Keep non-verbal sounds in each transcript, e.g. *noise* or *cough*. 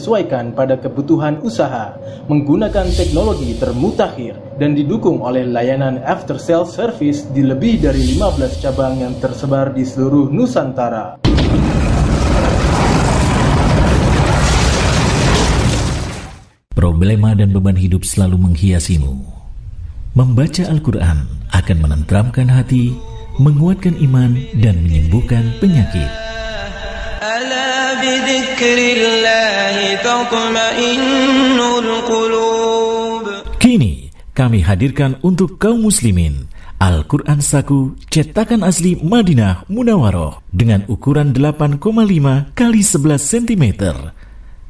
disesuaikan pada kebutuhan usaha, menggunakan teknologi termutakhir, dan didukung oleh layanan after sales service di lebih dari 15 cabang yang tersebar di seluruh Nusantara. Problema dan beban hidup selalu menghiasimu. Membaca Al-Quran akan menenteramkan hati, menguatkan iman, dan menyembuhkan penyakit. Kini kami hadirkan untuk kaum muslimin Al-Quran Saku cetakan asli Madinah Munawaroh dengan ukuran 8,5 x 11 cm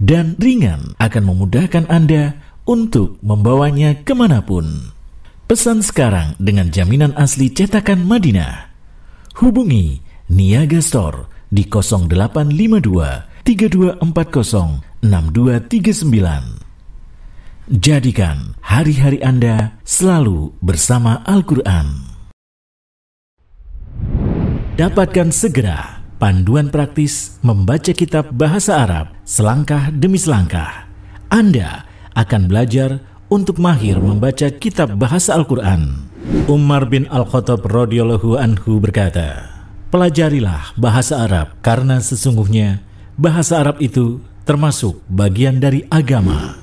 dan ringan akan memudahkan Anda untuk membawanya kemanapun. Pesan sekarang dengan jaminan asli cetakan Madinah. Hubungi Niaga Store di 0852 3240 6239. Jadikan hari-hari Anda selalu bersama Al-Quran. Dapatkan segera panduan praktis membaca kitab bahasa Arab selangkah demi selangkah. Anda akan belajar untuk mahir membaca kitab bahasa Al-Quran. Umar bin Al-Khattab radhiyallahu anhu berkata, Pelajarilah bahasa Arab karena sesungguhnya bahasa Arab itu termasuk bagian dari agama.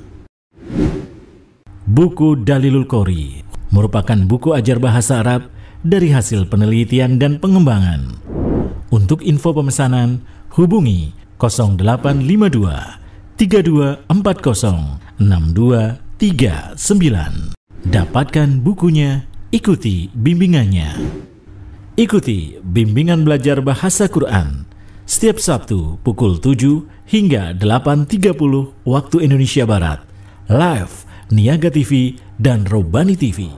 Buku Dalilul Qori merupakan buku ajar bahasa Arab dari hasil penelitian dan pengembangan. Untuk info pemesanan, hubungi 0852 3240 6239. Dapatkan bukunya, ikuti bimbingannya. Ikuti bimbingan belajar bahasa Quran setiap Sabtu pukul 7 hingga 8.30 waktu Indonesia Barat. Live Niaga TV dan Robani TV.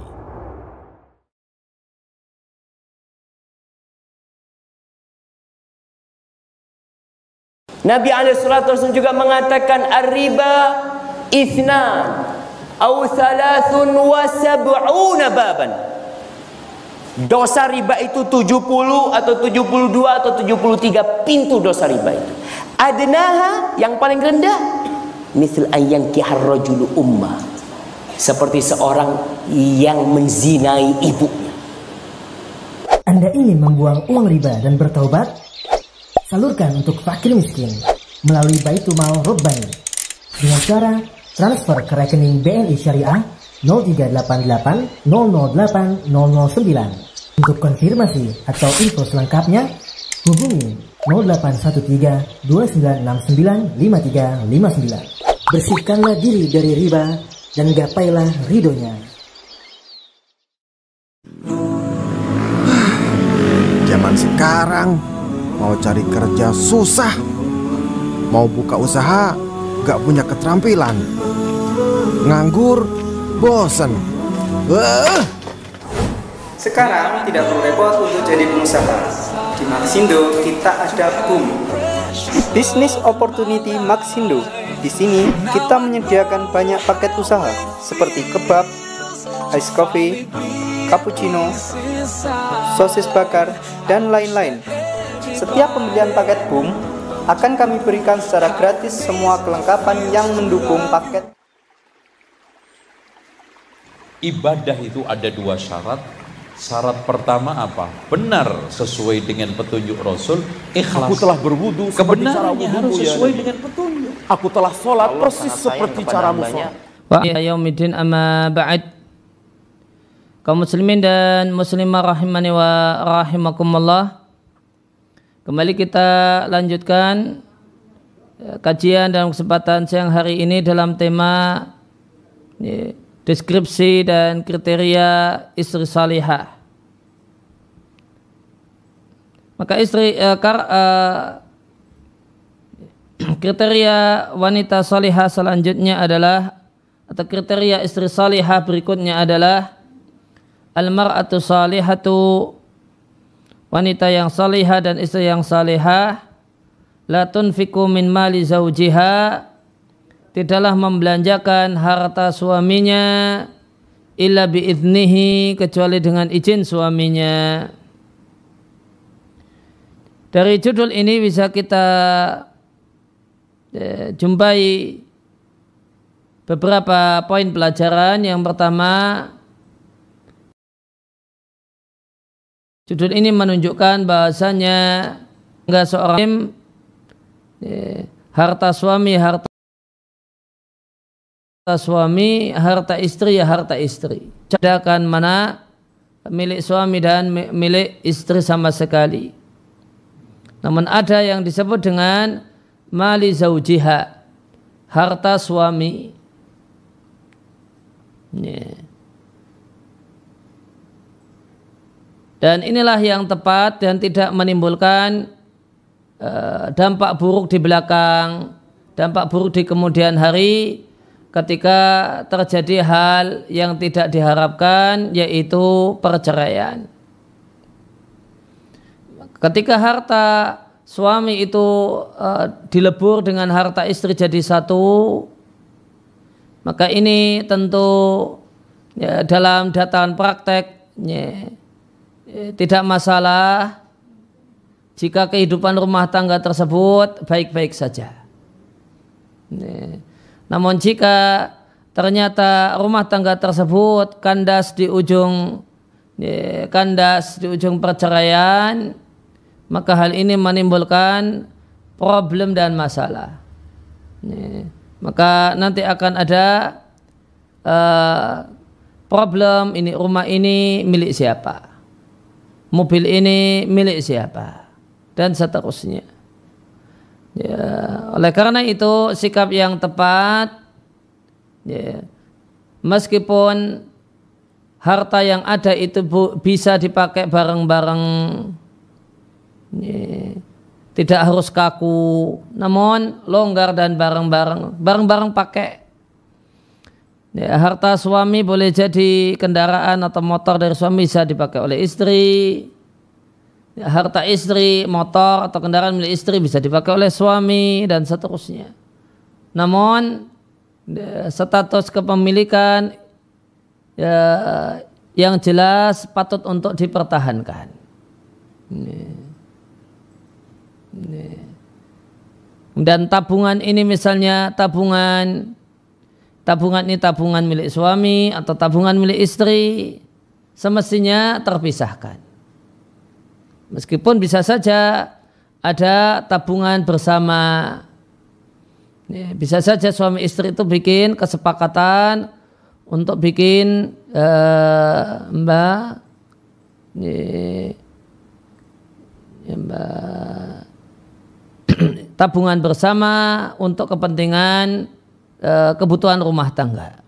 Nabi AS juga mengatakan Arriba isna Au thalathun wa sab'una baban Dosa riba itu 70 atau 72 atau 73 pintu dosa riba itu. Adnaha yang paling rendah misal ayang kihar umma. Seperti seorang yang menzinai ibunya. Anda ingin membuang uang riba dan bertobat? Salurkan untuk fakir miskin melalui Baitul Mal Robbani dengan cara transfer ke rekening BNI Syariah 0388 008 009 untuk konfirmasi atau info selengkapnya, hubungi 0813 2969 5359. Bersihkanlah diri dari riba dan gapailah ridhonya. Zaman sekarang mau cari kerja susah, mau buka usaha gak punya keterampilan, nganggur bosen. Uh. Sekarang tidak perlu repot untuk jadi pengusaha. Di Maxindo kita ada boom. Bisnis Opportunity Maxindo. Di sini kita menyediakan banyak paket usaha seperti kebab, ice coffee, cappuccino, sosis bakar, dan lain-lain. Setiap pembelian paket boom akan kami berikan secara gratis semua kelengkapan yang mendukung paket. Ibadah itu ada dua syarat, Syarat pertama apa? Benar sesuai dengan petunjuk Rasul. Ikhlas. Aku telah berwudu kebenarannya harus ya sesuai ya, dengan petunjuk. Aku telah sholat Allah persis seperti caramu sholat. Wa ya, yaumidin amma ba'd. Kaum muslimin dan muslimah rahimani wa rahimakumullah. Kembali kita lanjutkan eh, kajian dalam kesempatan siang hari ini dalam tema ini, ya, deskripsi dan kriteria istri salihah. Maka istri uh, kar, uh, *clears throat* kriteria wanita salihah selanjutnya adalah atau kriteria istri salihah berikutnya adalah almar'atu salihatu wanita yang salihah dan istri yang salihah la tunfiku min mali zaujiha tidaklah membelanjakan harta suaminya illa biiznihi kecuali dengan izin suaminya. Dari judul ini bisa kita eh, jumpai beberapa poin pelajaran. Yang pertama, judul ini menunjukkan bahasanya enggak seorang eh, harta suami harta Harta suami, harta istri ya harta istri. Cadakan mana milik suami dan milik istri sama sekali. Namun ada yang disebut dengan mali zaujiha, harta suami. Ya. Dan inilah yang tepat dan tidak menimbulkan eh, dampak buruk di belakang, dampak buruk di kemudian hari, ketika terjadi hal yang tidak diharapkan yaitu perceraian. Ketika harta suami itu uh, dilebur dengan harta istri jadi satu, maka ini tentu ya, dalam dataan praktek ya, ya, tidak masalah jika kehidupan rumah tangga tersebut baik-baik saja. Ya namun jika ternyata rumah tangga tersebut kandas di ujung kandas di ujung perceraian, maka hal ini menimbulkan problem dan masalah. Maka nanti akan ada eh, problem ini rumah ini milik siapa, mobil ini milik siapa, dan seterusnya. Ya, oleh karena itu sikap yang tepat ya, meskipun harta yang ada itu bu, bisa dipakai bareng-bareng ya, tidak harus kaku namun longgar dan bareng-bareng bareng-bareng pakai ya, harta suami boleh jadi kendaraan atau motor dari suami bisa dipakai oleh istri harta istri, motor atau kendaraan milik istri bisa dipakai oleh suami dan seterusnya. Namun ya, status kepemilikan ya, yang jelas patut untuk dipertahankan. Ini. Ini. Dan tabungan ini misalnya tabungan tabungan ini tabungan milik suami atau tabungan milik istri semestinya terpisahkan Meskipun bisa saja ada tabungan bersama. Ya, bisa saja suami istri itu bikin kesepakatan untuk bikin uh, mbak ya, ya mbak *clears throat* tabungan bersama untuk kepentingan e, kebutuhan rumah tangga.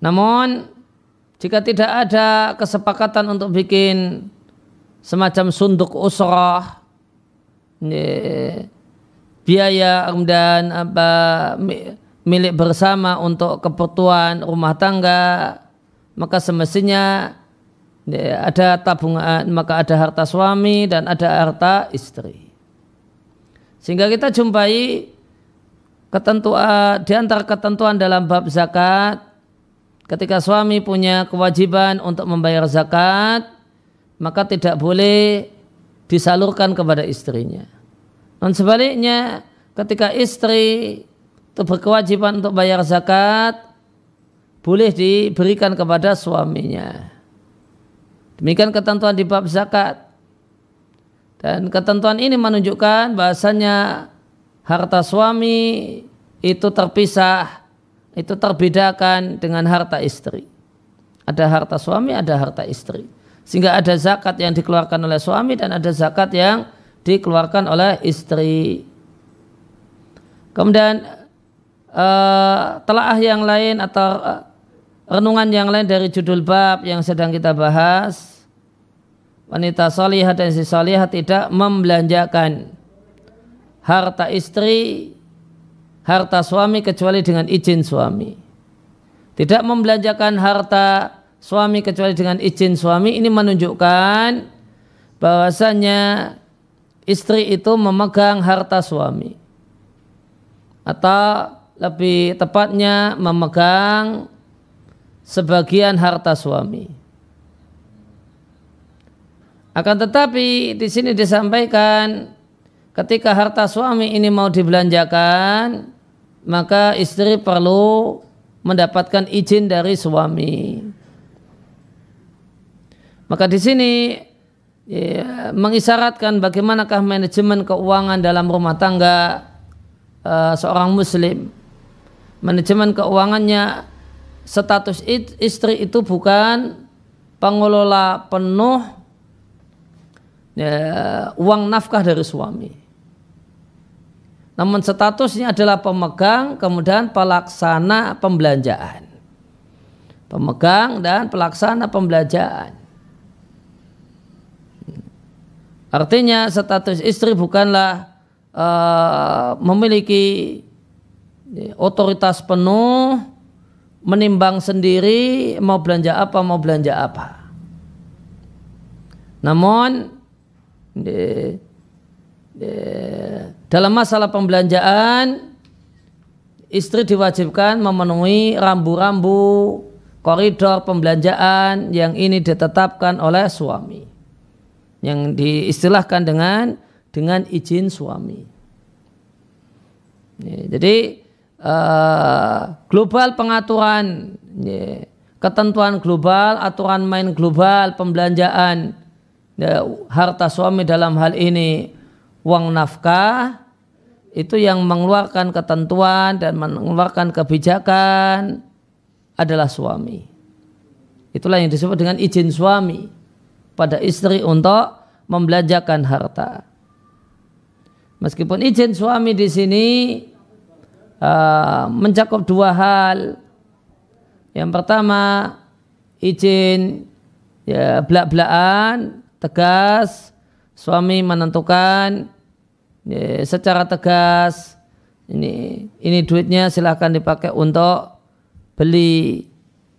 Namun jika tidak ada kesepakatan untuk bikin semacam sunduk usrah, biaya dan apa milik bersama untuk kebutuhan rumah tangga, maka semestinya ada tabungan, maka ada harta suami dan ada harta istri. Sehingga kita jumpai ketentuan di antara ketentuan dalam bab zakat ketika suami punya kewajiban untuk membayar zakat, maka tidak boleh disalurkan kepada istrinya. Dan sebaliknya, ketika istri itu berkewajiban untuk bayar zakat, boleh diberikan kepada suaminya. Demikian ketentuan di bab zakat. Dan ketentuan ini menunjukkan bahasanya harta suami itu terpisah itu terbedakan dengan harta istri. Ada harta suami, ada harta istri. Sehingga ada zakat yang dikeluarkan oleh suami dan ada zakat yang dikeluarkan oleh istri. Kemudian uh, eh, telaah yang lain atau uh, renungan yang lain dari judul bab yang sedang kita bahas wanita solihah dan si solihah tidak membelanjakan harta istri harta suami kecuali dengan izin suami. Tidak membelanjakan harta suami kecuali dengan izin suami ini menunjukkan bahwasanya istri itu memegang harta suami atau lebih tepatnya memegang sebagian harta suami. Akan tetapi di sini disampaikan ketika harta suami ini mau dibelanjakan, maka istri perlu mendapatkan izin dari suami. Maka di sini ya, mengisyaratkan bagaimanakah manajemen keuangan dalam rumah tangga uh, seorang muslim. Manajemen keuangannya status istri itu bukan pengelola penuh ya, uang nafkah dari suami. Namun statusnya adalah pemegang kemudian pelaksana pembelanjaan. Pemegang dan pelaksana pembelanjaan. Artinya status istri bukanlah uh, memiliki otoritas penuh menimbang sendiri mau belanja apa mau belanja apa. Namun di, di, dalam masalah pembelanjaan, istri diwajibkan memenuhi rambu-rambu koridor pembelanjaan yang ini ditetapkan oleh suami. Yang diistilahkan dengan dengan izin suami. Ya, jadi eh, global pengaturan, ya, ketentuan global, aturan main global, pembelanjaan ya, harta suami dalam hal ini uang nafkah itu yang mengeluarkan ketentuan dan mengeluarkan kebijakan adalah suami. Itulah yang disebut dengan izin suami pada istri untuk membelanjakan harta. Meskipun izin suami di sini uh, mencakup dua hal. Yang pertama izin ya belak-belakan, tegas suami menentukan ya, secara tegas ini ini duitnya silahkan dipakai untuk beli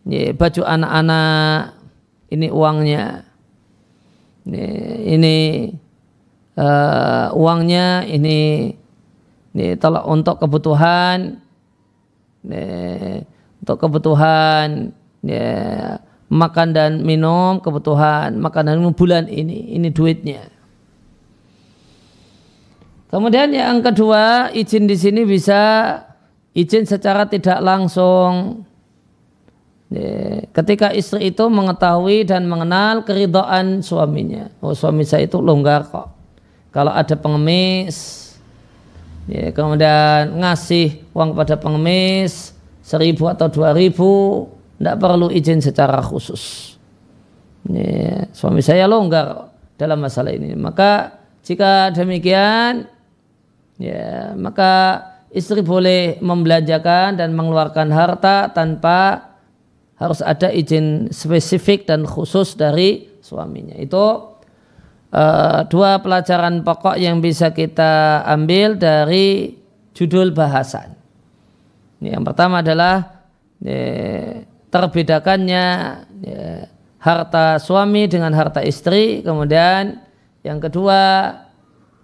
ya, baju anak-anak ini uangnya ya, ini, ini uh, eh, uangnya ini ini ya, tolak untuk kebutuhan ini, ya, untuk kebutuhan ya, makan dan minum kebutuhan makan dan minum bulan ini ini duitnya Kemudian yang kedua, izin di sini bisa izin secara tidak langsung. Ketika istri itu mengetahui dan mengenal keridoan suaminya. Oh suami saya itu longgar kok. Kalau ada pengemis, kemudian ngasih uang pada pengemis, seribu atau dua ribu, tidak perlu izin secara khusus. suami saya longgar dalam masalah ini. Maka jika demikian, ya maka istri boleh membelanjakan dan mengeluarkan harta tanpa harus ada izin spesifik dan khusus dari suaminya itu uh, dua pelajaran pokok yang bisa kita ambil dari judul bahasan yang pertama adalah ya, terbedakannya ya, harta suami dengan harta istri kemudian yang kedua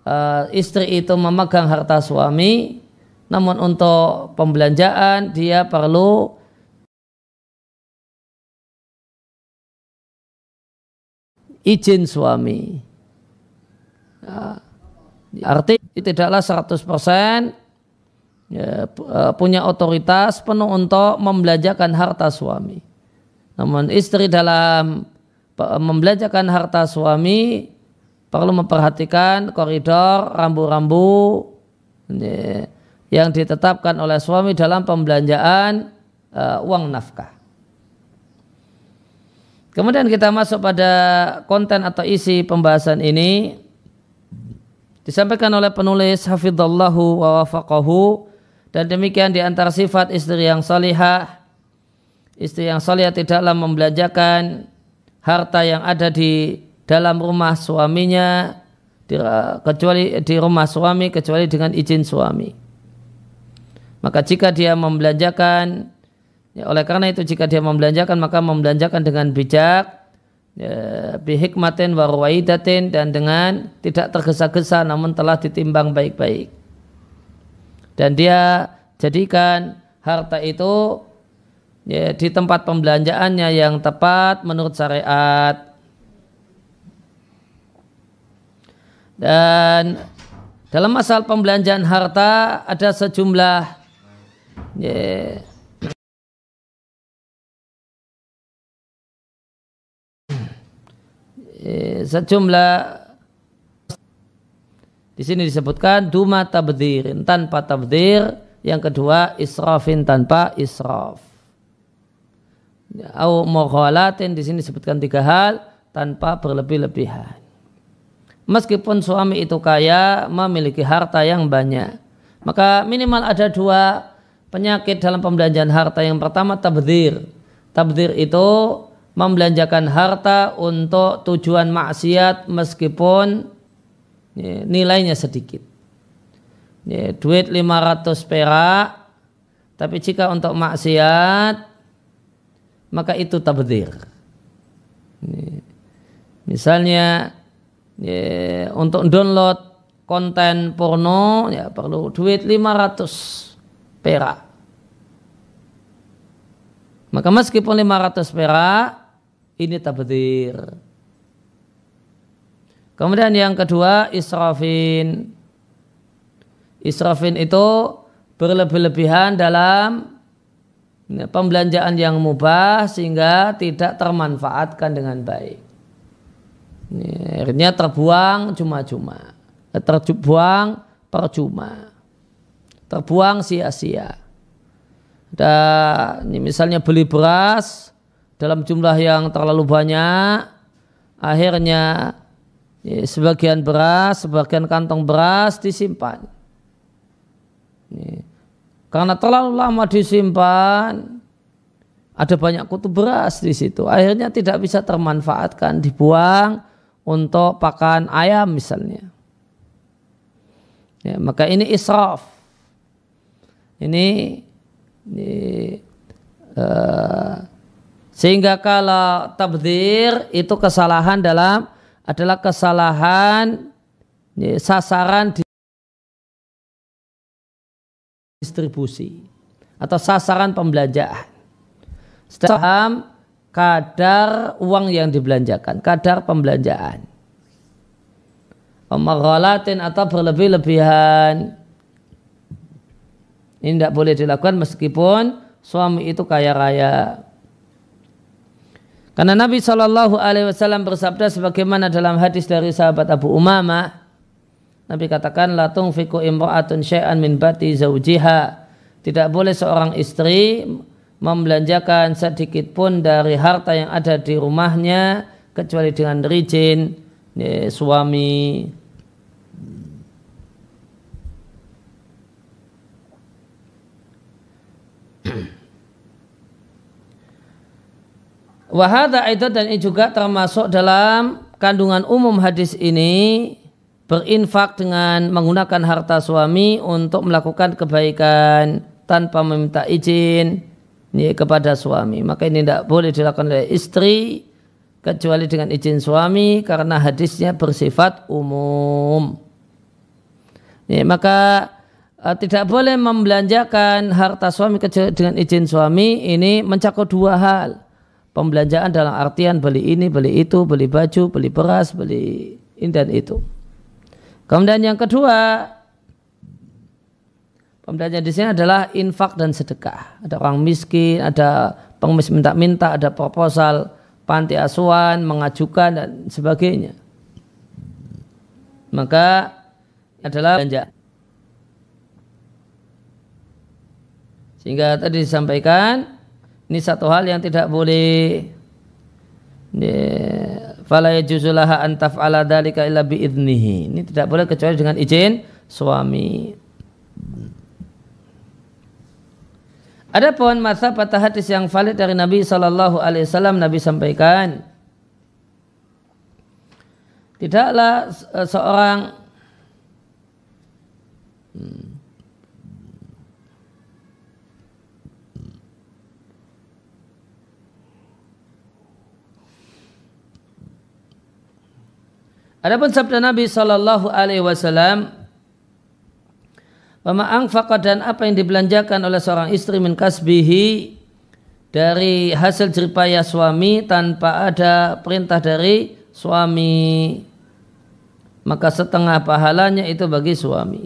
uh, istri itu memegang harta suami, namun untuk pembelanjaan dia perlu izin suami. Uh, arti tidaklah 100% ya, eh, punya otoritas penuh untuk membelanjakan harta suami. Namun istri dalam membelanjakan harta suami perlu memperhatikan koridor rambu-rambu yang ditetapkan oleh suami dalam pembelanjaan uh, uang nafkah. Kemudian kita masuk pada konten atau isi pembahasan ini disampaikan oleh penulis hafidzallahu wa wafaqahu dan demikian di antara sifat istri yang salihah istri yang salihah tidaklah membelanjakan harta yang ada di dalam rumah suaminya kecuali di rumah suami kecuali dengan izin suami. Maka jika dia membelanjakan ya, oleh karena itu jika dia membelanjakan maka membelanjakan dengan bijak ya, bihikmatin warwaidatin dan dengan tidak tergesa-gesa namun telah ditimbang baik-baik. Dan dia jadikan harta itu ya, di tempat pembelanjaannya yang tepat menurut syariat Dan dalam masalah pembelanjaan harta ada sejumlah yeah, sejumlah di sini disebutkan duma tabdirin tanpa tabdir yang kedua israfin tanpa israf au mukhalatin di sini disebutkan tiga hal tanpa berlebih-lebihan meskipun suami itu kaya memiliki harta yang banyak maka minimal ada dua penyakit dalam pembelanjaan harta yang pertama tabdir tabdir itu membelanjakan harta untuk tujuan maksiat meskipun ya, nilainya sedikit ya, Duit duit 500 perak tapi jika untuk maksiat maka itu tabdir ya, misalnya ya, untuk download konten porno ya perlu duit 500 perak. Maka meskipun 500 perak ini tabdir. Kemudian yang kedua israfin. Israfin itu berlebih-lebihan dalam ya, pembelanjaan yang mubah sehingga tidak termanfaatkan dengan baik akhirnya terbuang cuma-cuma eh, terbuang percuma terbuang sia-sia dan misalnya beli beras dalam jumlah yang terlalu banyak akhirnya ini sebagian beras sebagian kantong beras disimpan Ini. karena terlalu lama disimpan ada banyak kutu beras di situ akhirnya tidak bisa termanfaatkan dibuang untuk pakan ayam misalnya. Ya, maka ini israf. Ini, ini uh, sehingga kalau tabdir itu kesalahan dalam adalah kesalahan ini, ya, sasaran di distribusi atau sasaran pembelajaran. Setelah kadar uang yang dibelanjakan, kadar pembelanjaan. Omarolatin atau berlebih-lebihan. Ini tidak boleh dilakukan meskipun suami itu kaya raya. Karena Nabi Shallallahu Alaihi Wasallam bersabda sebagaimana dalam hadis dari sahabat Abu Umama, Nabi katakan latung fiku imro'atun syai'an min bati zaujiha. Tidak boleh seorang istri membelanjakan sedikit pun dari harta yang ada di rumahnya kecuali dengan rizin ya, suami *clears throat* Wahada itu dan ini juga termasuk dalam kandungan umum hadis ini berinfak dengan menggunakan harta suami untuk melakukan kebaikan tanpa meminta izin ini kepada suami. Maka ini tidak boleh dilakukan oleh istri kecuali dengan izin suami karena hadisnya bersifat umum. Ya, maka eh, tidak boleh membelanjakan harta suami kecuali dengan izin suami ini mencakup dua hal. Pembelanjaan dalam artian beli ini, beli itu, beli baju, beli beras, beli ini dan itu. Kemudian yang kedua, Pembelajaran di sini adalah infak dan sedekah. Ada orang miskin, ada pengemis minta-minta, ada proposal panti asuhan, mengajukan dan sebagainya. Maka adalah belanja. Sehingga tadi disampaikan ini satu hal yang tidak boleh fala yajuzulaha an taf'ala dzalika illa Ini tidak boleh kecuali dengan izin suami. Adapun masa patah hadis yang valid dari Nabi Shallallahu Alaihi Wasallam Nabi sampaikan tidaklah e, seorang Adapun sabda Nabi Shallallahu Alaihi Wasallam Wama angfaqa dan apa yang dibelanjakan oleh seorang istri min kasbihi dari hasil jeripaya suami tanpa ada perintah dari suami maka setengah pahalanya itu bagi suami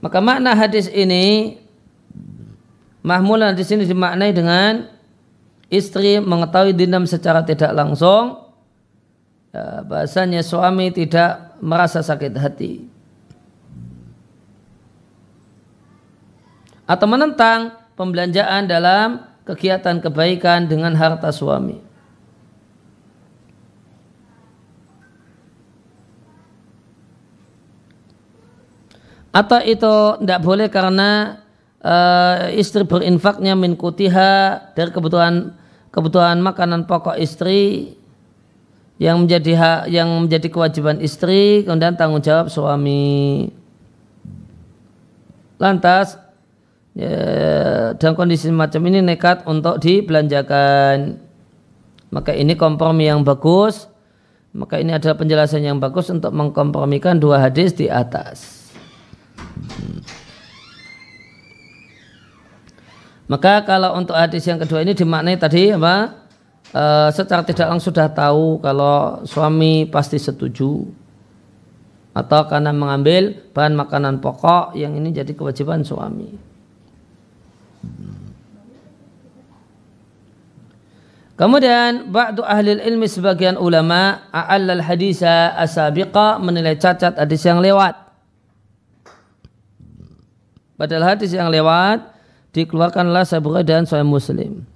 maka makna hadis ini mahmulan di sini dimaknai dengan istri mengetahui dinam secara tidak langsung ya, bahasanya suami tidak merasa sakit hati atau menentang pembelanjaan dalam kegiatan kebaikan dengan harta suami. Atau itu tidak boleh karena uh, istri berinfaknya min kutiha dari kebutuhan kebutuhan makanan pokok istri yang menjadi hak, yang menjadi kewajiban istri kemudian tanggung jawab suami. Lantas ya, dalam kondisi macam ini nekat untuk dibelanjakan maka ini kompromi yang bagus maka ini adalah penjelasan yang bagus untuk mengkompromikan dua hadis di atas maka kalau untuk hadis yang kedua ini dimaknai tadi apa e, secara tidak langsung sudah tahu kalau suami pasti setuju atau karena mengambil bahan makanan pokok yang ini jadi kewajiban suami. Kemudian ba'du ahli ilmi sebagian ulama a'allal hadisah asabiqa menilai cacat hadis yang lewat. Padahal hadis yang lewat dikeluarkanlah Sahih dan Sahih Muslim.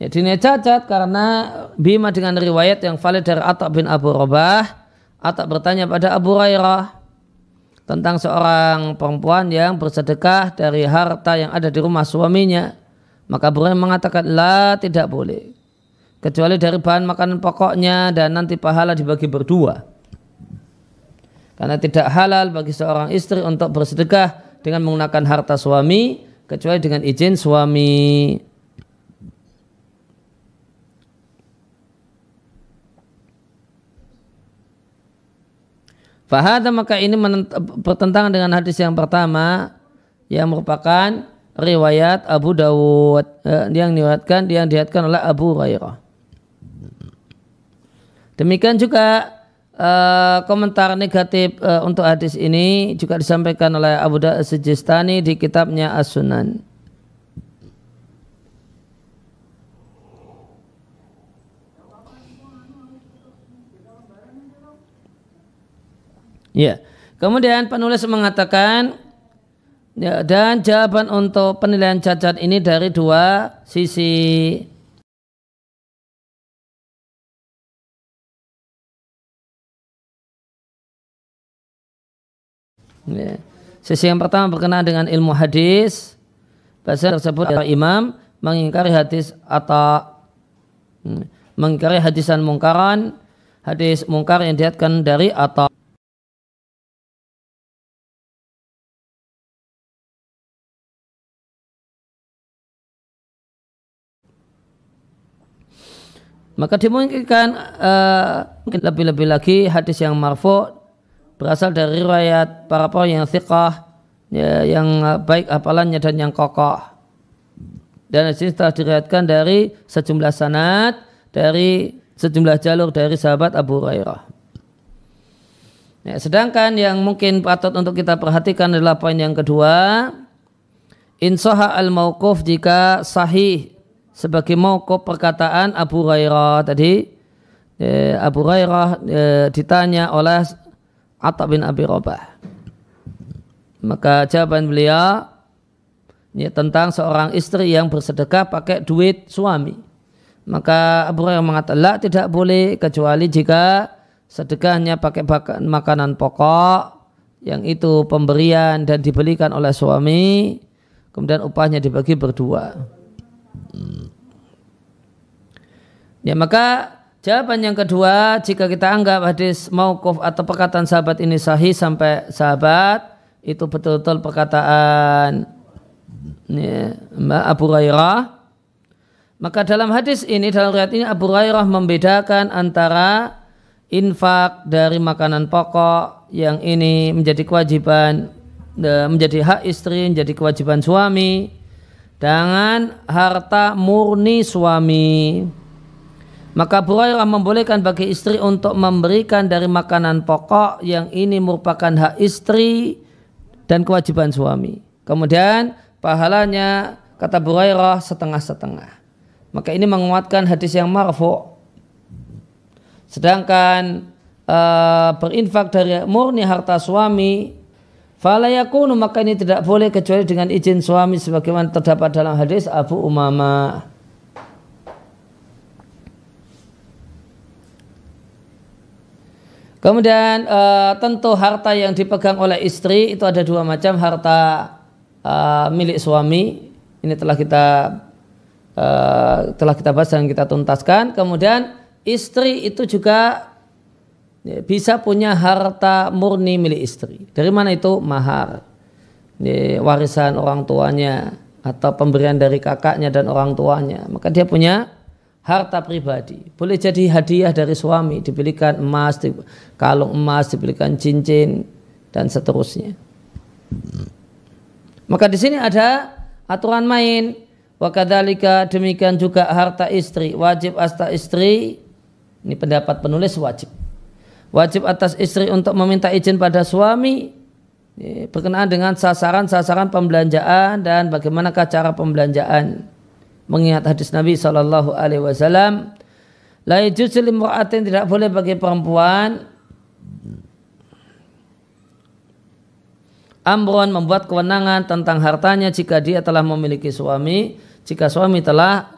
Ya, dinilai cacat karena bima dengan riwayat yang valid dari Atta bin Abu Rabah. Atta bertanya pada Abu Hurairah, tentang seorang perempuan yang bersedekah dari harta yang ada di rumah suaminya maka Hurairah mengatakan la tidak boleh kecuali dari bahan makanan pokoknya dan nanti pahala dibagi berdua karena tidak halal bagi seorang istri untuk bersedekah dengan menggunakan harta suami kecuali dengan izin suami Fahada maka ini pertentangan dengan hadis yang pertama yang merupakan riwayat Abu Dawud eh, yang diwatkan yang diriwayatkan oleh Abu Hurairah. Demikian juga eh, komentar negatif eh, untuk hadis ini juga disampaikan oleh Abu Dawud Sejistani di kitabnya As-Sunan. Ya. Kemudian penulis mengatakan ya, dan jawaban untuk penilaian cacat ini dari dua sisi. Ya. Sisi yang pertama berkenaan dengan ilmu hadis. Bahasa tersebut adalah imam mengingkari hadis atau hmm, mengingkari hadisan mungkaran, hadis mungkar yang diatkan dari atau Maka dimungkinkan eh, mungkin lebih-lebih lagi hadis yang marfu berasal dari riwayat para perawi yang thiqah ya, yang eh, baik apalannya dan yang kokoh. Dan sini telah diriwayatkan dari sejumlah sanad dari sejumlah jalur dari sahabat Abu Hurairah. Ya, sedangkan yang mungkin patut untuk kita perhatikan adalah poin yang kedua. Insoha al-mauquf jika sahih sebagai mokok perkataan Abu Hurairah tadi eh, Abu Hurairah eh, ditanya oleh Atta bin Abi Robah maka jawaban beliau ya, tentang seorang istri yang bersedekah pakai duit suami maka Abu Hurairah mengatakan tidak boleh kecuali jika sedekahnya pakai makanan pokok yang itu pemberian dan dibelikan oleh suami kemudian upahnya dibagi berdua. Ya maka jawaban yang kedua jika kita anggap hadis mauquf atau perkataan sahabat ini sahih sampai sahabat itu betul-betul perkataan ya, Mbak Abu Hurairah maka dalam hadis ini, dalam riwayat ini Abu Hurairah membedakan antara infak dari makanan pokok yang ini menjadi kewajiban, eh, menjadi hak istri, menjadi kewajiban suami dengan harta murni suami. Maka Burairah membolehkan bagi istri untuk memberikan dari makanan pokok yang ini merupakan hak istri dan kewajiban suami. Kemudian pahalanya kata Burairah setengah-setengah. Maka ini menguatkan hadis yang marfu. Sedangkan uh, berinfak dari murni harta suami Falayakunu maka ini tidak boleh kecuali dengan izin suami sebagaimana terdapat dalam hadis Abu Umama. Kemudian e, tentu harta yang dipegang oleh istri itu ada dua macam harta e, milik suami. Ini telah kita e, telah kita bahas dan kita tuntaskan. Kemudian istri itu juga Ya, bisa punya harta murni milik istri. Dari mana itu? Mahar. Ya, warisan orang tuanya atau pemberian dari kakaknya dan orang tuanya. Maka dia punya harta pribadi. Boleh jadi hadiah dari suami, dibelikan emas, kalung emas, dibelikan cincin dan seterusnya. Maka di sini ada aturan main. Wakadalika demikian juga harta istri wajib asta istri. Ini pendapat penulis wajib wajib atas istri untuk meminta izin pada suami ya, berkenaan dengan sasaran-sasaran pembelanjaan dan bagaimanakah cara pembelanjaan mengingat hadis Nabi Shallallahu Alaihi Wasallam la tidak boleh bagi perempuan amron membuat kewenangan tentang hartanya jika dia telah memiliki suami jika suami telah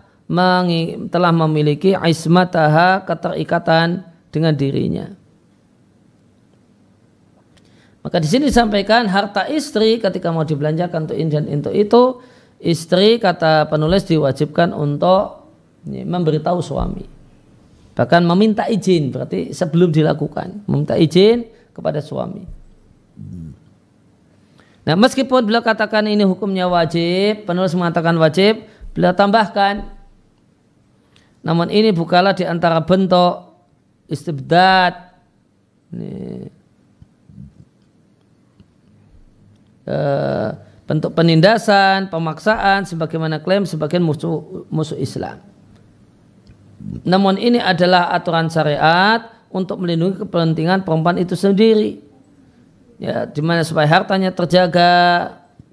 telah memiliki ismataha keterikatan dengan dirinya maka di sini disampaikan harta istri ketika mau dibelanjakan untuk ini dan untuk itu, istri kata penulis diwajibkan untuk memberitahu suami. Bahkan meminta izin, berarti sebelum dilakukan, meminta izin kepada suami. Nah, meskipun beliau katakan ini hukumnya wajib, penulis mengatakan wajib, beliau tambahkan, namun ini bukalah di antara bentuk istibdad, nih, Eh, bentuk penindasan, pemaksaan sebagaimana klaim sebagian musuh musuh Islam. Namun ini adalah aturan syariat untuk melindungi kepentingan perempuan itu sendiri. Ya, dimana supaya hartanya terjaga,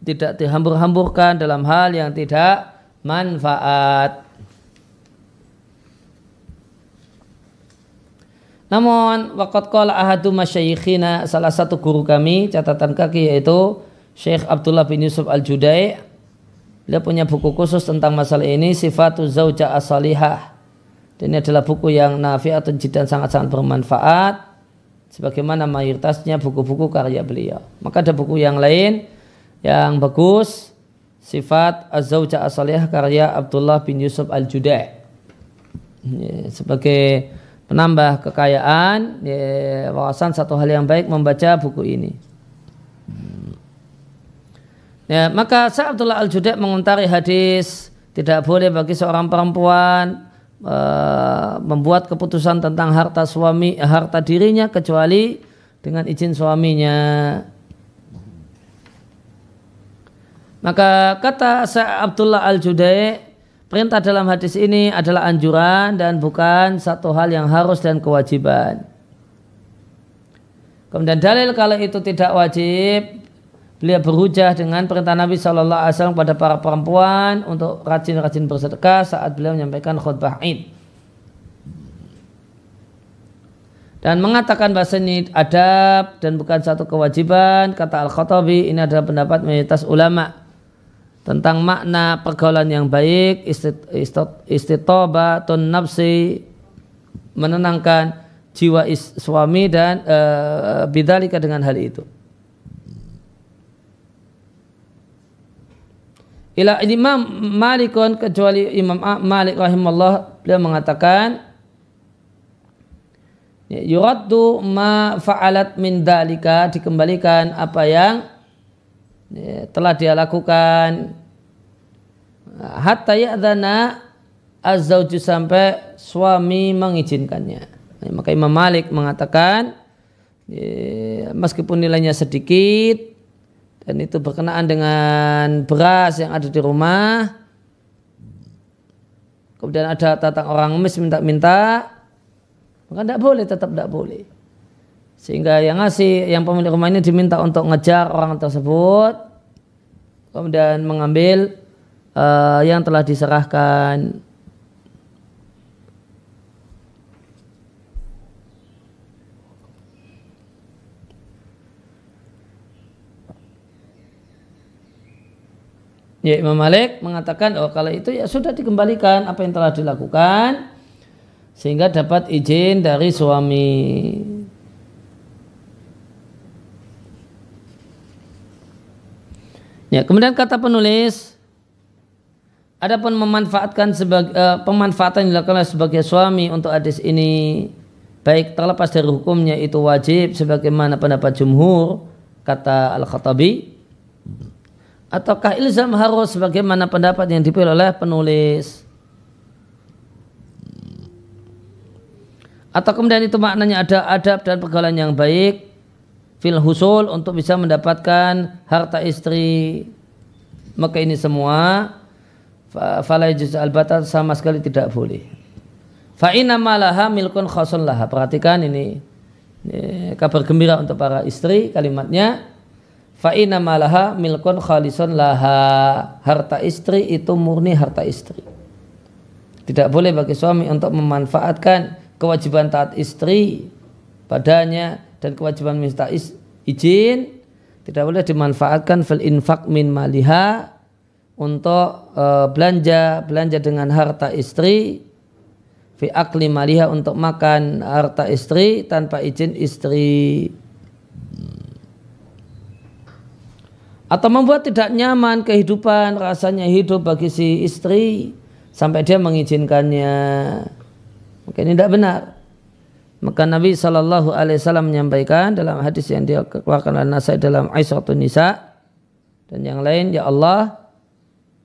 tidak dihambur-hamburkan dalam hal yang tidak manfaat. Namun waqad qala ahadu masyayikhina salah satu guru kami catatan kaki yaitu Syekh Abdullah bin Yusuf Al-Judai dia punya buku khusus tentang masalah ini sifat Zawja asaliha. salihah ini adalah buku yang nafi atau jidan sangat-sangat bermanfaat sebagaimana mayoritasnya buku-buku karya beliau maka ada buku yang lain yang bagus Sifat Az-Zawja As-Salihah karya Abdullah bin Yusuf Al-Judai sebagai penambah kekayaan ya, wawasan satu hal yang baik membaca buku ini Ya, maka Syekh Abdullah al Judeh mengutari hadis tidak boleh bagi seorang perempuan e, membuat keputusan tentang harta suami harta dirinya kecuali dengan izin suaminya. Maka kata Syekh Abdullah al Judeh perintah dalam hadis ini adalah anjuran dan bukan satu hal yang harus dan kewajiban. Kemudian dalil kalau itu tidak wajib beliau berhujah dengan perintah Nabi Shallallahu Alaihi Wasallam pada para perempuan untuk rajin-rajin bersedekah saat beliau menyampaikan khutbah Id. Dan mengatakan bahasa ini adab dan bukan satu kewajiban, kata Al-Khattabi, ini adalah pendapat mayoritas ulama tentang makna pergaulan yang baik, istitobatun nafsi, menenangkan jiwa is, suami dan e, bidalika dengan hal itu. Ila Imam Malikun kecuali Imam Malik rahimahullah beliau mengatakan ya, yuraddu ma fa'alat min dalika dikembalikan apa yang ya, telah dia lakukan hatta ya'dana az sampai suami mengizinkannya. Nah, maka Imam Malik mengatakan ya, meskipun nilainya sedikit dan itu berkenaan dengan beras yang ada di rumah kemudian ada datang orang mis minta-minta maka tidak boleh tetap tidak boleh sehingga yang ngasih yang pemilik rumah ini diminta untuk ngejar orang tersebut kemudian mengambil uh, yang telah diserahkan Ya Imam Malik mengatakan oh kalau itu ya sudah dikembalikan apa yang telah dilakukan sehingga dapat izin dari suami. Ya, kemudian kata penulis Adapun memanfaatkan sebagai uh, eh, pemanfaatan yang dilakukan sebagai suami untuk hadis ini baik terlepas dari hukumnya itu wajib sebagaimana pendapat jumhur kata Al-Khattabi ataukah ilzam harus sebagaimana pendapat yang dipilih oleh penulis atau kemudian itu maknanya ada adab dan pergaulan yang baik fil husul untuk bisa mendapatkan harta istri maka ini semua falai juz albatat sama sekali tidak boleh fa inna malaha milkun khasun laha perhatikan ini, ini kabar gembira untuk para istri kalimatnya Fa'ina malaha milkun khalison laha harta istri itu murni harta istri. Tidak boleh bagi suami untuk memanfaatkan kewajiban taat istri padanya dan kewajiban minta izin tidak boleh dimanfaatkan fil infak min maliha untuk eh, belanja belanja dengan harta istri fi akli maliha untuk makan harta istri tanpa izin istri atau membuat tidak nyaman kehidupan rasanya hidup bagi si istri sampai dia mengizinkannya maka ini tidak benar maka Nabi Shallallahu Alaihi Wasallam menyampaikan dalam hadis yang dia keluarkan oleh Nasai dalam Aisyatun Nisa dan yang lain ya Allah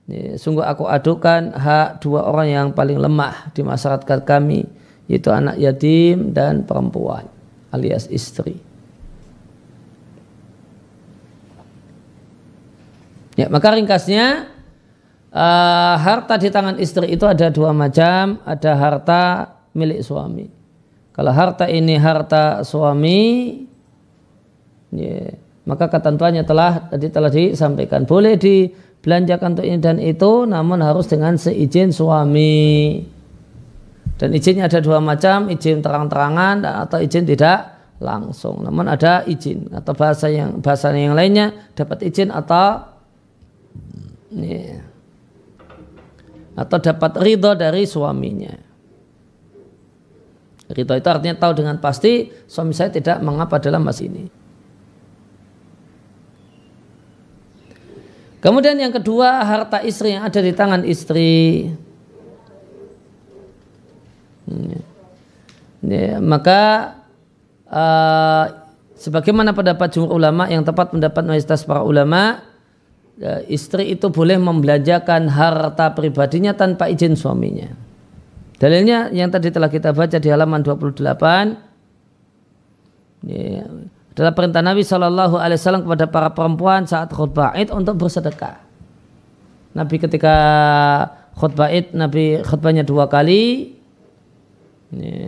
ya, sungguh aku adukan hak dua orang yang paling lemah di masyarakat kami yaitu anak yatim dan perempuan alias istri. Ya, maka ringkasnya uh, harta di tangan istri itu ada dua macam, ada harta milik suami. Kalau harta ini harta suami, ya, maka ketentuannya telah tadi telah disampaikan. Boleh dibelanjakan untuk ini dan itu, namun harus dengan seizin suami. Dan izinnya ada dua macam, izin terang-terangan atau izin tidak langsung. Namun ada izin atau bahasa yang bahasa yang lainnya dapat izin atau ya. atau dapat ridho dari suaminya ridho itu artinya tahu dengan pasti suami saya tidak mengapa dalam mas ini kemudian yang kedua harta istri yang ada di tangan istri Ya, maka uh, sebagaimana pendapat jumhur ulama yang tepat pendapat mayoritas para ulama E, istri itu boleh membelanjakan harta pribadinya tanpa izin suaminya. Dalilnya yang tadi telah kita baca di halaman 28 ya, adalah perintah Nabi Shallallahu Alaihi Wasallam kepada para perempuan saat khutbah id untuk bersedekah. Nabi ketika khutbah id Nabi khutbahnya dua kali ya,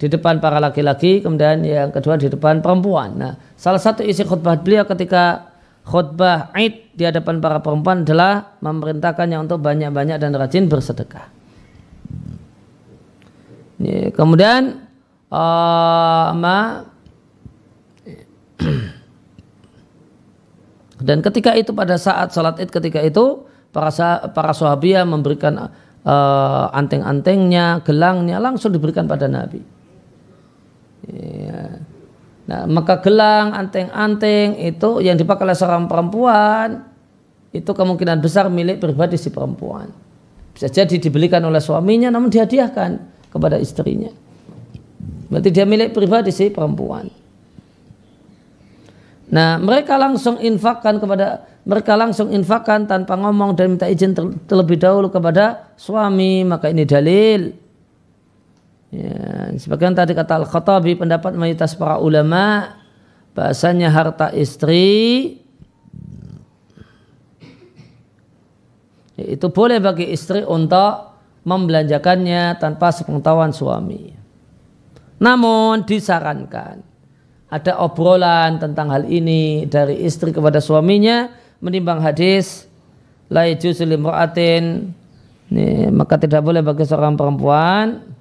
di depan para laki-laki kemudian yang kedua di depan perempuan. Nah salah satu isi khutbah beliau ketika khutbah id di hadapan para perempuan adalah memerintahkannya untuk banyak-banyak dan rajin bersedekah. Ini, kemudian uh, ma *clears throat* dan ketika itu pada saat sholat id ketika itu para sah, para sahabia memberikan uh, eh, anteng-antengnya, gelangnya langsung diberikan pada Nabi. Yeah Nah, maka gelang, anteng-anteng itu yang dipakai oleh seorang perempuan itu kemungkinan besar milik pribadi si perempuan. Bisa jadi dibelikan oleh suaminya namun dihadiahkan kepada istrinya. Berarti dia milik pribadi si perempuan. Nah, mereka langsung infakkan kepada mereka langsung infakkan tanpa ngomong dan minta izin terlebih dahulu kepada suami, maka ini dalil Ya, sebagian tadi kata Al-Khattabi pendapat mayoritas para ulama bahasanya harta istri ya, itu boleh bagi istri untuk membelanjakannya tanpa sepengetahuan suami. Namun disarankan ada obrolan tentang hal ini dari istri kepada suaminya menimbang hadis laiju yajuzu ya, maka tidak boleh bagi seorang perempuan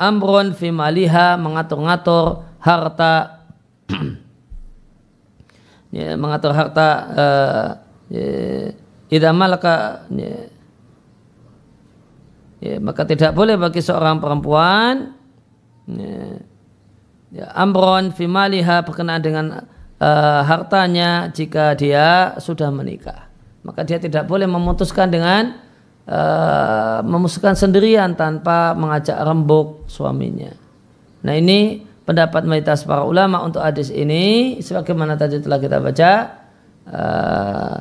amrun fi maliha mengatur-ngatur harta *clears throat* ya, mengatur harta uh, ya, idza ya, ya, maka tidak boleh bagi seorang perempuan ya, ya, fi fimaliha berkenaan dengan uh, hartanya jika dia sudah menikah maka dia tidak boleh memutuskan dengan uh, memusuhkan sendirian tanpa mengajak rembuk suaminya. Nah ini pendapat mayoritas para ulama untuk hadis ini sebagaimana tadi telah kita baca uh,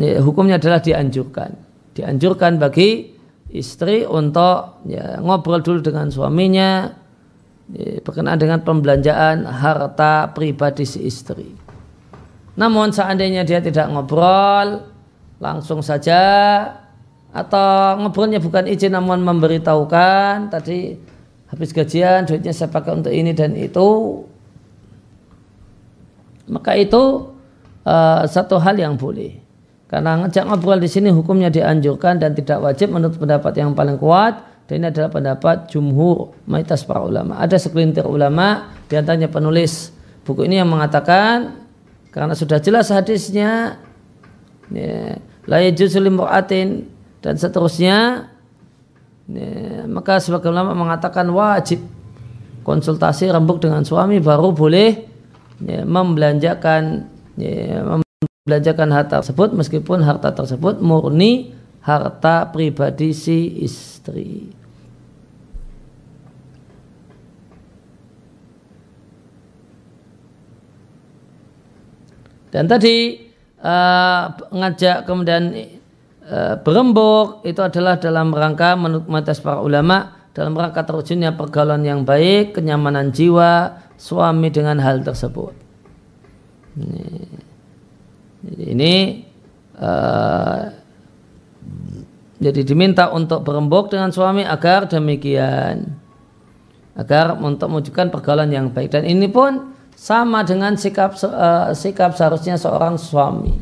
ya, hukumnya adalah dianjurkan. Dianjurkan bagi istri untuk ya, ngobrol dulu dengan suaminya ya, berkenaan dengan pembelanjaan harta pribadi si istri. Namun seandainya dia tidak ngobrol, langsung saja atau ngebornya bukan izin namun memberitahukan tadi habis gajian duitnya saya pakai untuk ini dan itu maka itu uh, satu hal yang boleh karena ngejak ngobrol di sini hukumnya dianjurkan dan tidak wajib menurut pendapat yang paling kuat dan ini adalah pendapat jumhur mayoritas para ulama ada sekelintir ulama diantaranya penulis buku ini yang mengatakan karena sudah jelas hadisnya ya, la yajuzu dan seterusnya ya, maka sebagian ulama mengatakan wajib konsultasi rembuk dengan suami baru boleh ya, membelanjakan ya, membelanjakan harta tersebut meskipun harta tersebut murni harta pribadi si istri. Dan tadi Eh, ngajak kemudian uh, berembuk itu adalah dalam rangka menurut matas para ulama dalam rangka terwujudnya pergaulan yang baik, kenyamanan jiwa suami dengan hal tersebut. Ini, ini uh, jadi diminta untuk berembuk dengan suami agar demikian agar untuk mewujudkan pergaulan yang baik dan ini pun sama dengan sikap uh, sikap seharusnya seorang suami.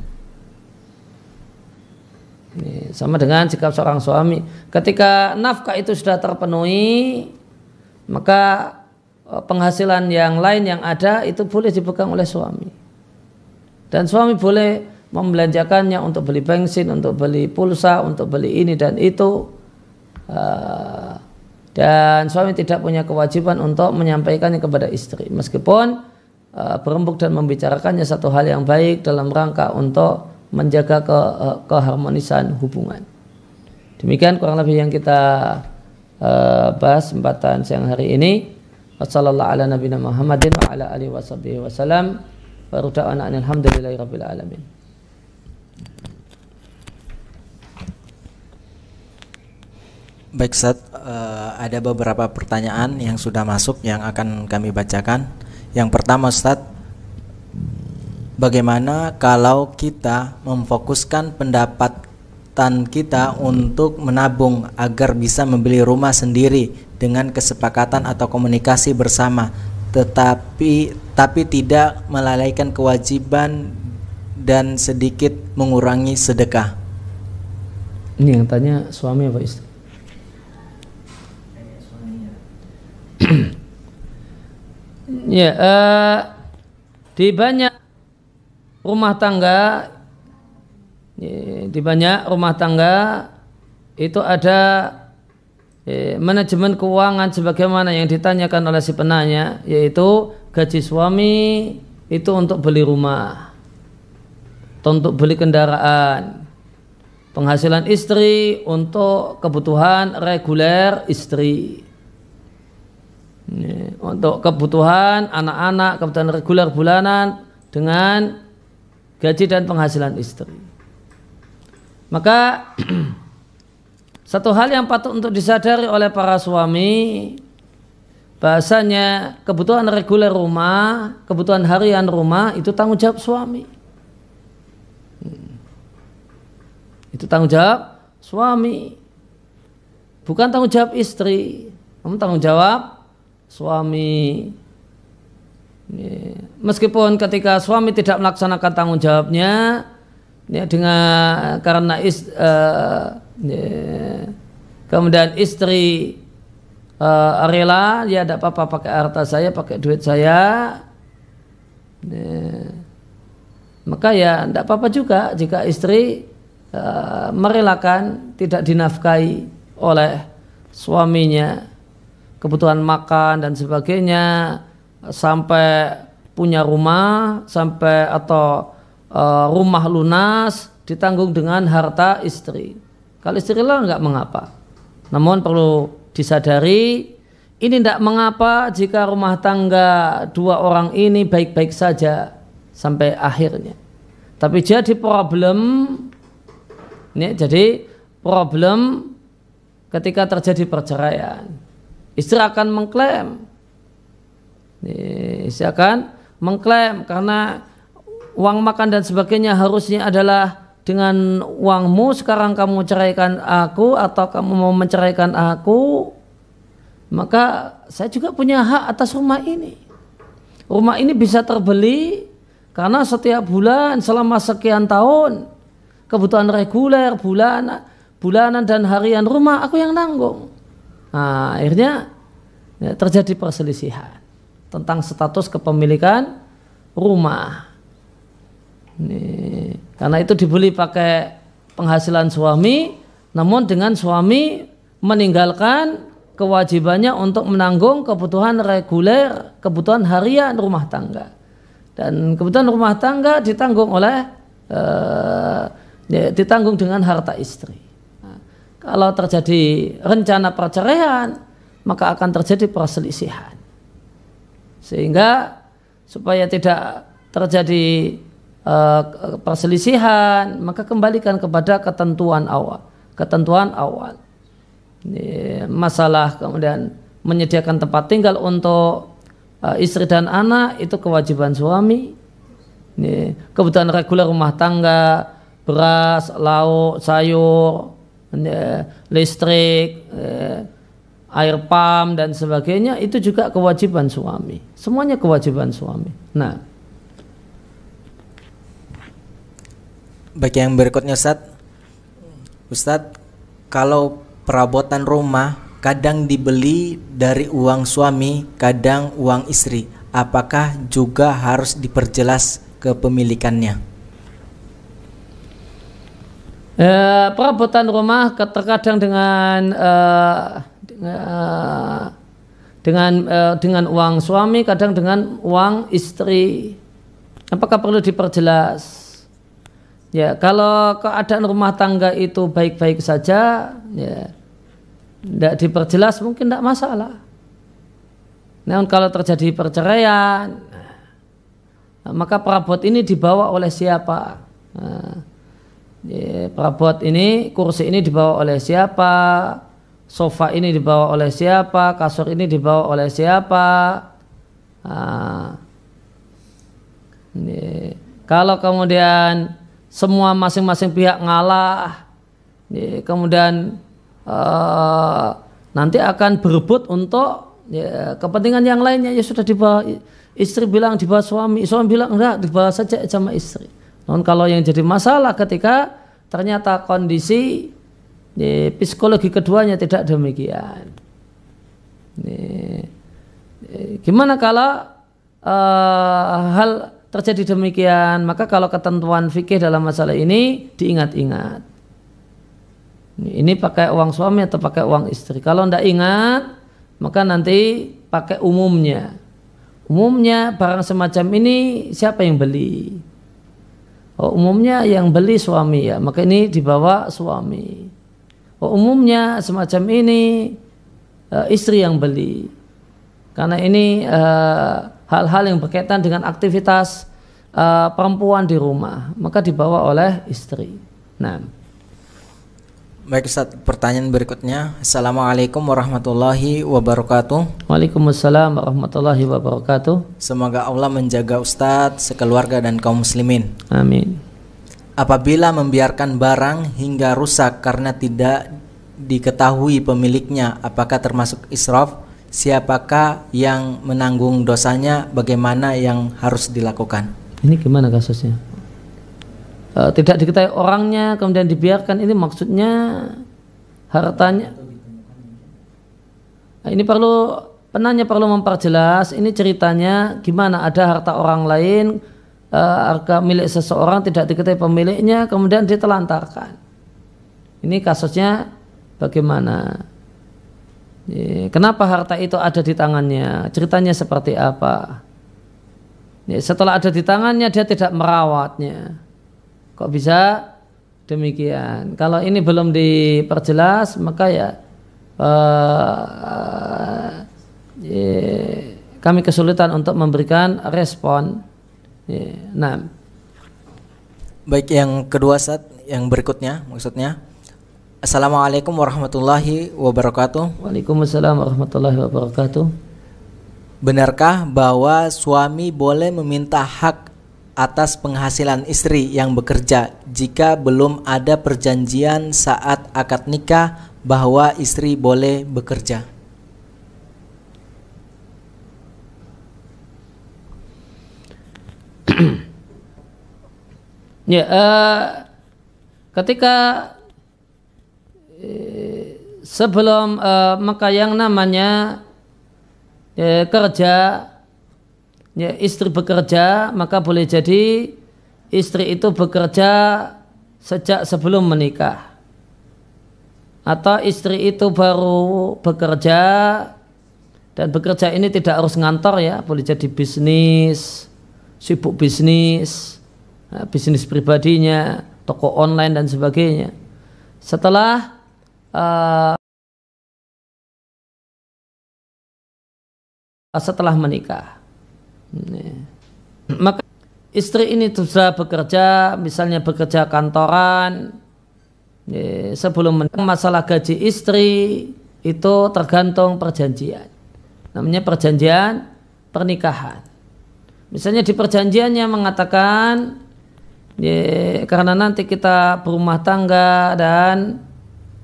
Ini, sama dengan sikap seorang suami. Ketika nafkah itu sudah terpenuhi, maka eh, penghasilan yang lain yang ada itu boleh dipegang oleh suami. Dan suami boleh membelanjakannya untuk beli bensin, untuk beli pulsa, untuk beli ini dan itu. Eh, dan suami tidak punya kewajiban untuk menyampaikannya kepada istri. Meskipun Eh, berembuk dan membicarakannya satu hal yang baik dalam rangka untuk menjaga ke, uh, keharmonisan hubungan. Demikian kurang lebih yang kita uh, bahas sempatan siang hari ini. Wassalamualaikum warahmatullahi wabarakatuh. Baik Seth, uh, ada beberapa pertanyaan yang sudah masuk yang akan kami bacakan. Yang pertama Ustaz bagaimana kalau kita memfokuskan pendapatan kita untuk menabung agar bisa membeli rumah sendiri dengan kesepakatan atau komunikasi bersama, tetapi tapi tidak melalaikan kewajiban dan sedikit mengurangi sedekah. Ini yang tanya suami pak istri? Eh, ya. Ya, uh, di banyak rumah tangga, ya, di banyak rumah tangga itu ada ya, manajemen keuangan sebagaimana yang ditanyakan oleh si penanya, yaitu gaji suami itu untuk beli rumah, untuk beli kendaraan, penghasilan istri untuk kebutuhan reguler istri untuk kebutuhan anak-anak, kebutuhan reguler bulanan dengan gaji dan penghasilan istri. Maka *clears throat* satu hal yang patut untuk disadari oleh para suami bahasanya kebutuhan reguler rumah, kebutuhan harian rumah itu tanggung jawab suami. Itu tanggung jawab suami. Bukan tanggung jawab istri, namun tanggung jawab suami meskipun ketika suami tidak melaksanakan tanggung jawabnya dengan karena is, eh, kemudian istri uh, rela ya tidak apa-apa pakai harta saya pakai duit saya maka ya tidak apa-apa juga jika istri eh, merelakan tidak dinafkahi oleh suaminya kebutuhan makan dan sebagainya sampai punya rumah sampai atau e, rumah lunas ditanggung dengan harta istri. Kalau istri lah nggak mengapa. Namun perlu disadari ini tidak mengapa jika rumah tangga dua orang ini baik-baik saja sampai akhirnya. Tapi jadi problem, ini jadi problem ketika terjadi perceraian istri akan mengklaim istri akan mengklaim karena uang makan dan sebagainya harusnya adalah dengan uangmu sekarang kamu ceraikan aku atau kamu mau menceraikan aku maka saya juga punya hak atas rumah ini rumah ini bisa terbeli karena setiap bulan selama sekian tahun kebutuhan reguler bulan bulanan dan harian rumah aku yang nanggung Nah, akhirnya ya, terjadi perselisihan tentang status kepemilikan rumah. Ini, karena itu dibeli pakai penghasilan suami, namun dengan suami meninggalkan kewajibannya untuk menanggung kebutuhan reguler, kebutuhan harian rumah tangga. Dan kebutuhan rumah tangga ditanggung oleh eh, ya, ditanggung dengan harta istri. Kalau terjadi rencana perceraian, maka akan terjadi perselisihan. Sehingga supaya tidak terjadi uh, perselisihan, maka kembalikan kepada ketentuan awal. Ketentuan awal. Ini masalah kemudian menyediakan tempat tinggal untuk uh, istri dan anak itu kewajiban suami. Ini kebutuhan reguler rumah tangga, beras, lauk, sayur, listrik, eh, air pam dan sebagainya itu juga kewajiban suami. Semuanya kewajiban suami. Nah, bagi yang berikutnya Ustaz. Ustaz, kalau perabotan rumah kadang dibeli dari uang suami, kadang uang istri. Apakah juga harus diperjelas kepemilikannya? e, perabotan rumah terkadang dengan e, dengan e, dengan uang suami kadang dengan uang istri apakah perlu diperjelas ya kalau keadaan rumah tangga itu baik-baik saja ya tidak diperjelas mungkin tidak masalah namun kalau terjadi perceraian maka perabot ini dibawa oleh siapa Ya, perabot ini, kursi ini dibawa oleh siapa? Sofa ini dibawa oleh siapa? Kasur ini dibawa oleh siapa? Nah, kalau kemudian semua masing-masing pihak ngalah, ini. kemudian uh, nanti akan berebut untuk ya, kepentingan yang lainnya ya sudah dibawa istri bilang dibawa suami, suami bilang enggak dibawa saja sama istri. Namun kalau yang jadi masalah ketika ternyata kondisi ya, psikologi keduanya tidak demikian. Ya, gimana kalau uh, hal terjadi demikian maka kalau ketentuan fikih dalam masalah ini diingat-ingat ini pakai uang suami atau pakai uang istri kalau tidak ingat maka nanti pakai umumnya umumnya barang semacam ini siapa yang beli Oh, umumnya yang beli suami ya, maka ini dibawa suami. Oh, umumnya semacam ini uh, istri yang beli. Karena ini eh, hal-hal uh, yang berkaitan dengan aktivitas uh, perempuan di rumah, maka dibawa oleh istri. Nah, Baik Ustaz, pertanyaan berikutnya. Assalamualaikum warahmatullahi wabarakatuh. Waalaikumsalam warahmatullahi wabarakatuh. Semoga Allah menjaga Ustaz, sekeluarga dan kaum muslimin. Amin. Apabila membiarkan barang hingga rusak karena tidak diketahui pemiliknya, apakah termasuk israf? Siapakah yang menanggung dosanya? Bagaimana yang harus dilakukan? Ini gimana kasusnya? Eh, tidak diketahui orangnya kemudian dibiarkan ini maksudnya hartanya nah, ini perlu penanya perlu memperjelas ini ceritanya gimana ada harta orang lain eh, harga milik seseorang tidak diketahui pemiliknya kemudian ditelantarkan ini kasusnya bagaimana kenapa harta itu ada di tangannya ceritanya seperti apa setelah ada di tangannya dia tidak merawatnya Kok bisa demikian? Kalau ini belum diperjelas maka ya uh, ye, kami kesulitan untuk memberikan respon. ye, nah, baik yang kedua saat yang berikutnya maksudnya. Assalamualaikum warahmatullahi wabarakatuh. Waalaikumsalam warahmatullahi wabarakatuh. Benarkah bahwa suami boleh meminta hak atas penghasilan istri yang bekerja jika belum ada perjanjian saat akad nikah bahwa istri boleh bekerja. ya, uh, ketika eh, sebelum uh, maka yang namanya uh, kerja ya, istri bekerja maka boleh jadi istri itu bekerja sejak sebelum menikah atau istri itu baru bekerja dan bekerja ini tidak harus ngantor ya boleh jadi bisnis sibuk bisnis ya, bisnis pribadinya toko online dan sebagainya setelah uh, setelah menikah Iya. Maka istri ini sudah bekerja, misalnya bekerja kantoran, iya, sebelum masalah gaji istri itu tergantung perjanjian. Namanya perjanjian pernikahan. Misalnya di perjanjiannya mengatakan ya, karena nanti kita berumah tangga dan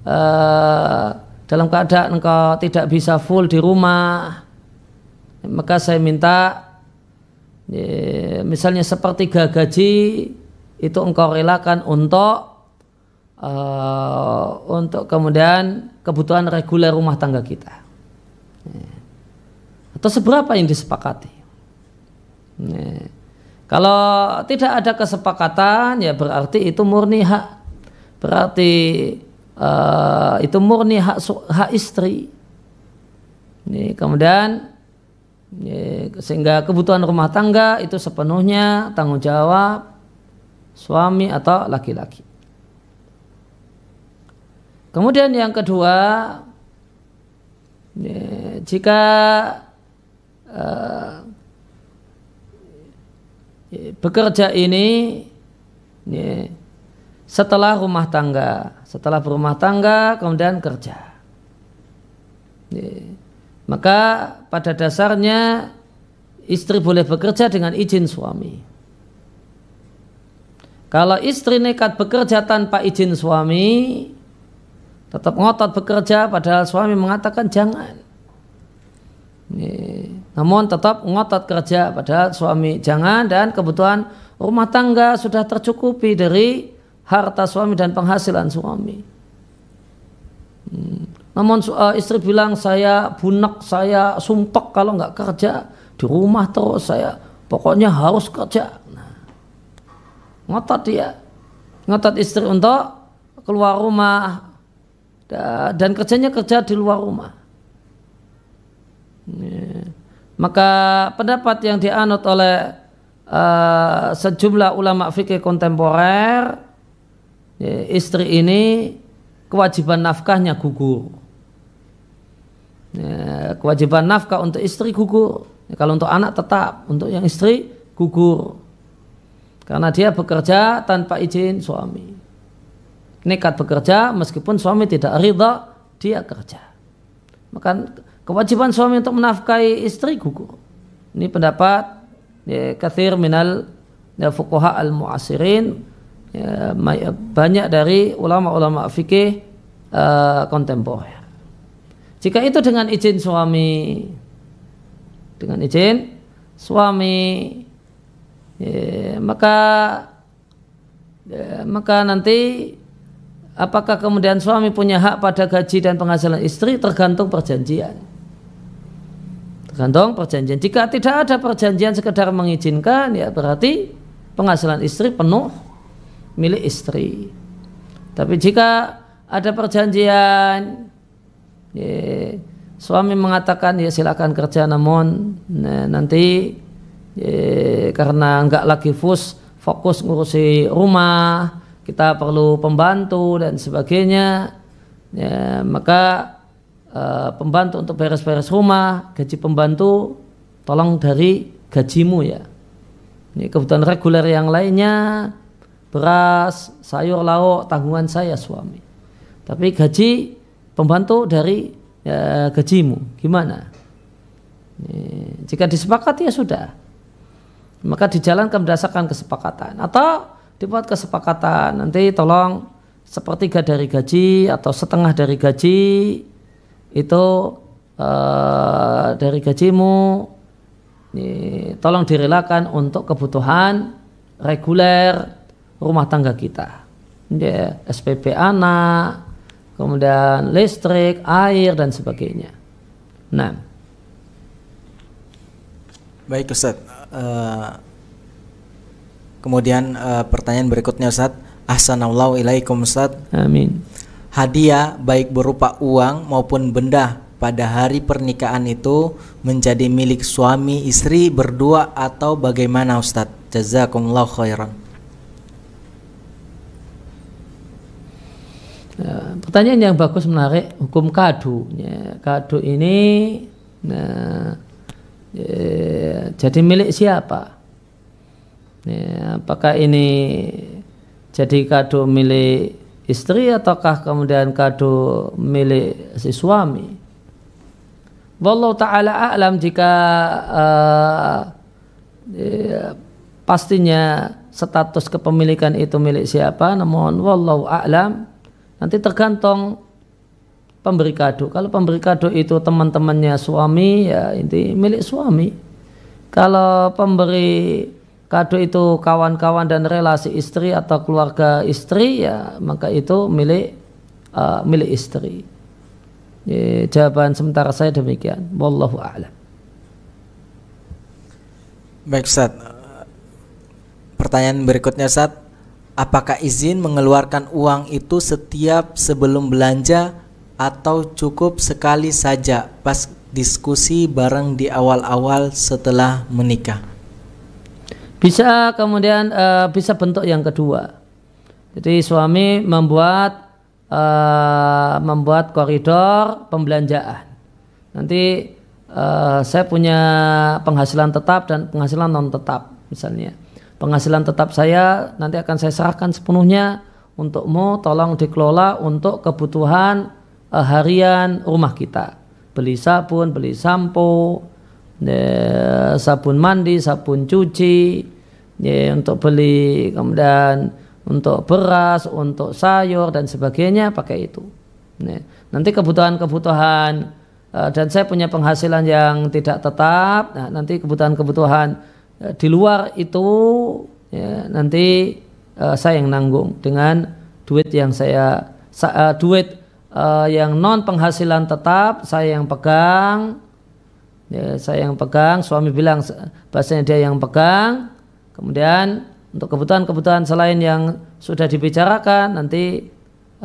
uh, dalam keadaan engkau tidak bisa full di rumah, maka saya minta Eh, misalnya sepertiga gaji itu engkau relakan untuk uh, untuk kemudian kebutuhan reguler rumah tangga kita eh, atau seberapa yang disepakati kalau tidak ada kesepakatan ya berarti itu murni hak berarti uh, itu murni hak hak istri ini kemudian sehingga kebutuhan rumah tangga itu sepenuhnya tanggung jawab suami atau laki-laki. Kemudian yang kedua, jika eh, bekerja ini setelah rumah tangga, setelah berumah tangga kemudian kerja maka pada dasarnya istri boleh bekerja dengan izin suami. Kalau istri nekat bekerja tanpa izin suami, tetap ngotot bekerja padahal suami mengatakan jangan. Namun tetap ngotot kerja padahal suami jangan dan kebutuhan rumah tangga sudah tercukupi dari harta suami dan penghasilan suami. Hmm. Namun uh, istri bilang saya bunak, saya sumpek kalau nggak kerja di rumah terus saya pokoknya harus kerja. Nah, ngotot dia, ngotot istri untuk keluar rumah dan kerjanya kerja di luar rumah. Maka pendapat yang dianut oleh uh, sejumlah ulama fikih kontemporer, ya, istri ini kewajiban nafkahnya gugur Ya, kewajiban nafkah untuk istri gugur ya, kalau untuk anak tetap untuk yang istri gugur karena dia bekerja tanpa izin suami nekat bekerja meskipun suami tidak ridha dia kerja maka kewajiban suami untuk menafkahi istri gugur ini pendapat ya, kathir minal ya, fukuha al muasirin ya, banyak dari ulama-ulama fikih uh, kontemporer jika itu dengan izin suami, dengan izin suami, ya, maka ya, maka nanti apakah kemudian suami punya hak pada gaji dan penghasilan istri tergantung perjanjian. Tergantung perjanjian. Jika tidak ada perjanjian sekedar mengizinkan, ya berarti penghasilan istri penuh milik istri. Tapi jika ada perjanjian ya, suami mengatakan ya silakan kerja namun ya, nanti ya, karena nggak lagi fokus fokus ngurusi rumah kita perlu pembantu dan sebagainya ya, maka uh, pembantu untuk beres-beres rumah gaji pembantu tolong dari gajimu ya ini kebutuhan reguler yang lainnya beras sayur lauk tanggungan saya suami tapi gaji pembantu dari ya, gajimu gimana e, jika disepakati ya sudah maka dijalankan berdasarkan kesepakatan atau dibuat kesepakatan nanti tolong sepertiga dari gaji atau setengah dari gaji itu uh, dari gajimu ini, tolong direlakan untuk kebutuhan reguler rumah tangga kita ya, SPP anak kemudian listrik, air dan sebagainya. Nah. Baik Ustaz. Uh, kemudian uh, pertanyaan berikutnya Ustaz. Ahsanallahu ilaikum Ustaz. Amin. Hadiah baik berupa uang maupun benda pada hari pernikahan itu menjadi milik suami istri berdua atau bagaimana Ustaz? Jazakumullah khairan. Ya, pertanyaan yang bagus menarik hukum kado. Ya, kado ini nah, ya, jadi milik siapa? Ya, apakah ini jadi kadu milik istri ataukah kemudian kadu milik si suami? Wallahu taala alam jika uh, ya, pastinya status kepemilikan itu milik siapa namun wallahu alam Nanti tergantung pemberi kado. Kalau pemberi kado itu teman-temannya suami, ya ini milik suami. Kalau pemberi kado itu kawan-kawan dan relasi istri atau keluarga istri, ya maka itu milik uh, milik istri. Ya, jawaban sementara saya demikian. Wallahu a'lam. Baik Ustaz. Pertanyaan berikutnya Ustaz, Apakah izin mengeluarkan uang itu setiap sebelum belanja atau cukup sekali saja pas diskusi bareng di awal-awal setelah menikah? Bisa kemudian uh, bisa bentuk yang kedua. Jadi suami membuat uh, membuat koridor pembelanjaan. Nanti uh, saya punya penghasilan tetap dan penghasilan non tetap misalnya penghasilan tetap saya nanti akan saya serahkan sepenuhnya untukmu tolong dikelola untuk kebutuhan uh, harian rumah kita beli sabun beli sampo ya, sabun mandi sabun cuci ya, untuk beli kemudian untuk beras untuk sayur dan sebagainya pakai itu ya. nanti kebutuhan-kebutuhan uh, dan saya punya penghasilan yang tidak tetap nah, nanti kebutuhan-kebutuhan Eh, di luar itu ya, nanti uh, saya yang nanggung dengan duit yang saya uh, duit uh, yang non penghasilan tetap saya yang pegang ya, saya yang pegang suami bilang bahasanya dia yang pegang kemudian untuk kebutuhan-kebutuhan selain yang sudah dibicarakan nanti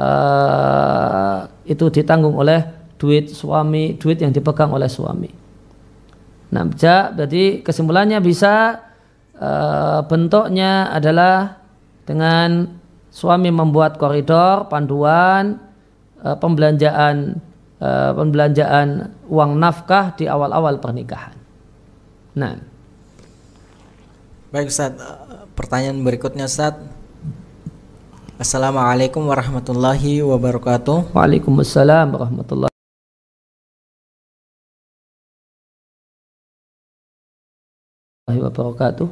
uh, itu ditanggung oleh duit suami duit yang dipegang oleh suami Nah, ja, berarti kesimpulannya bisa e, bentuknya adalah dengan suami membuat koridor, panduan, e, pembelanjaan e, pembelanjaan uang nafkah di awal-awal pernikahan. Nah. Baik Ustaz, pertanyaan berikutnya Ustaz. Assalamualaikum warahmatullahi wabarakatuh. Waalaikumsalam warahmatullahi warahmatullahi wabarakatuh.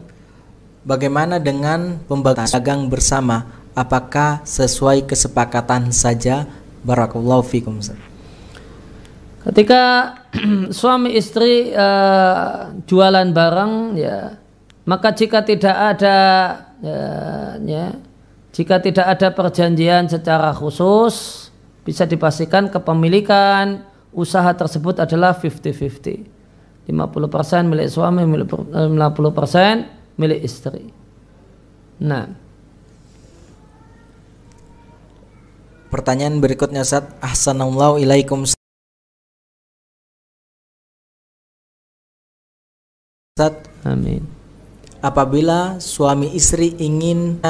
Bagaimana dengan pembagian dagang bersama? Apakah sesuai kesepakatan saja? Barakallahu fikum. Ketika *clears throat* suami istri uh, jualan barang ya, maka jika tidak ada ya, ya jika tidak ada perjanjian secara khusus bisa dipastikan kepemilikan usaha tersebut adalah 50-50. 50% milik suami, milik 50% eh, milik istri. Nah. Pertanyaan berikutnya Ustaz, ahsanallahu ilaikum Ustaz. Amin. Apabila suami istri ingin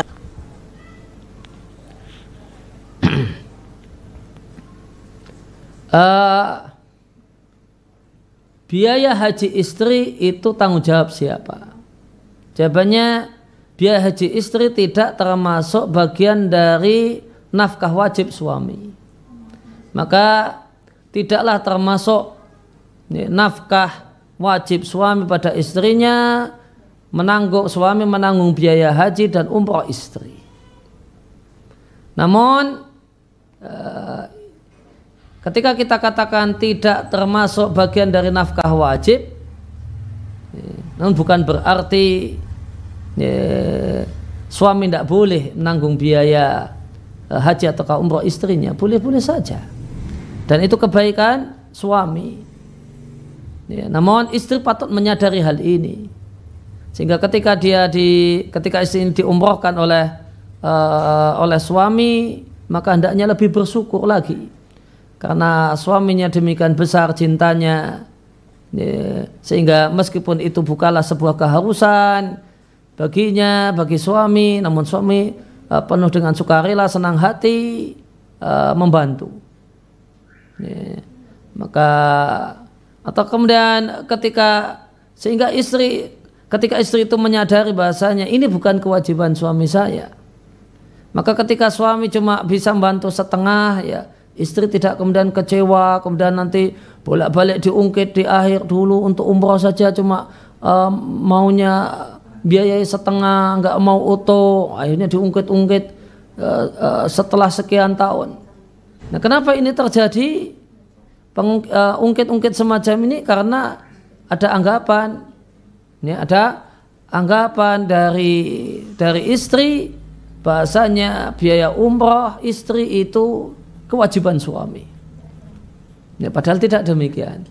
uh, *clears throat* biaya haji istri itu tanggung jawab siapa? Jawabannya biaya haji istri tidak termasuk bagian dari nafkah wajib suami. Maka tidaklah termasuk ya, nafkah wajib suami pada istrinya menanggung suami menanggung biaya haji dan umroh istri. Namun eh, Ketika kita katakan tidak termasuk bagian dari nafkah wajib, namun bukan berarti ya, suami tidak boleh menanggung biaya eh, haji atau umroh istrinya, boleh-boleh saja. Dan itu kebaikan suami. Ya, namun istri patut menyadari hal ini. Sehingga ketika dia di ketika istri ini diumrohkan oleh uh, oleh suami, maka hendaknya lebih bersyukur lagi karena suaminya demikian besar cintanya ya, sehingga meskipun itu bukanlah sebuah keharusan baginya bagi suami namun suami eh, penuh dengan sukarela senang hati eh, membantu ya, maka atau kemudian ketika sehingga istri ketika istri itu menyadari bahasanya ini bukan kewajiban suami saya maka ketika suami cuma bisa membantu setengah ya Istri tidak kemudian kecewa, kemudian nanti bolak-balik diungkit di akhir dulu untuk umroh saja cuma um, maunya biayai setengah, nggak mau utuh, akhirnya diungkit-ungkit uh, uh, setelah sekian tahun. Nah, kenapa ini terjadi? E, ungkit-ungkit uh, semacam ini karena ada anggapan, ini ada anggapan dari dari istri bahasanya biaya umroh istri itu kewajiban suami. Ya, padahal tidak demikian.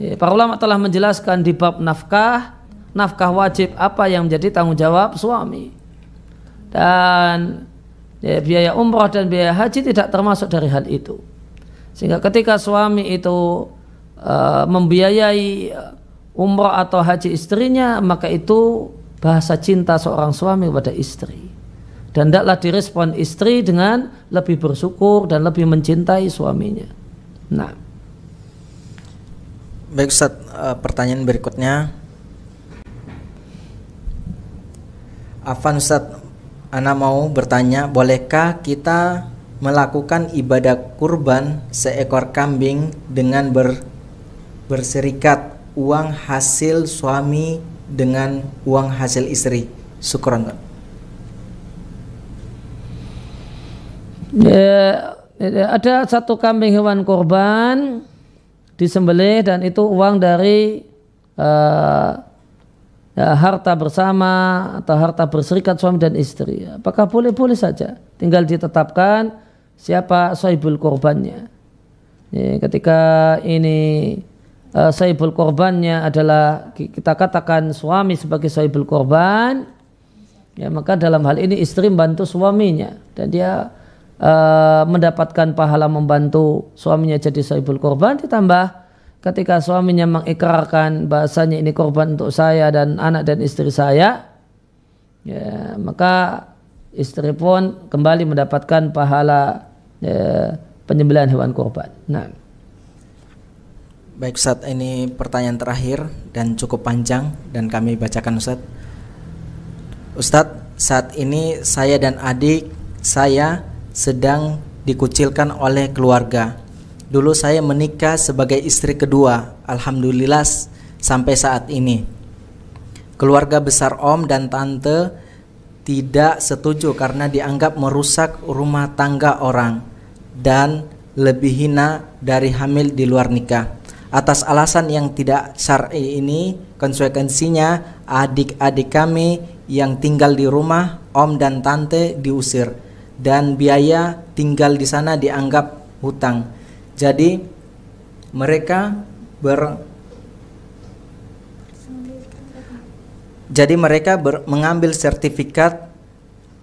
Ya, para ulama telah menjelaskan di bab nafkah, nafkah wajib apa yang menjadi tanggung jawab suami. Dan ya, biaya umroh dan biaya haji tidak termasuk dari hal itu. Sehingga ketika suami itu uh, membiayai umroh atau haji istrinya, maka itu bahasa cinta seorang suami kepada istri dan tidaklah direspon istri dengan lebih bersyukur dan lebih mencintai suaminya. Nah, baik Ustaz, eh, pertanyaan berikutnya. Afan Ustaz, Ana mau bertanya, bolehkah kita melakukan ibadah kurban seekor kambing dengan ber, berserikat uang hasil suami dengan uang hasil istri? Ustaz. Ya, ada satu kambing hewan korban disembelih dan itu uang dari uh, ya, harta bersama atau harta berserikat suami dan istri. Apakah boleh-boleh saja? Tinggal ditetapkan siapa sahibul korbannya. Ya, ketika ini uh, sahibul korbannya adalah kita katakan suami sebagai sahibul korban, ya maka dalam hal ini istri membantu suaminya dan dia Eh, mendapatkan pahala membantu suaminya jadi sahibul korban ditambah ketika suaminya mengikrarkan bahasanya ini korban untuk saya dan anak dan istri saya ya maka istri pun kembali mendapatkan pahala ya, penyembelihan hewan korban nah Baik Ustaz, ini pertanyaan terakhir dan cukup panjang dan kami bacakan Ustadz. Ustadz, saat ini saya dan adik saya sedang dikucilkan oleh keluarga. Dulu saya menikah sebagai istri kedua, alhamdulillah sampai saat ini. Keluarga besar om dan tante tidak setuju karena dianggap merusak rumah tangga orang dan lebih hina dari hamil di luar nikah. Atas alasan yang tidak syar'i ini, konsekuensinya adik-adik kami yang tinggal di rumah om dan tante diusir dan biaya tinggal di sana dianggap hutang. Jadi mereka ber Jadi mereka ber, mengambil sertifikat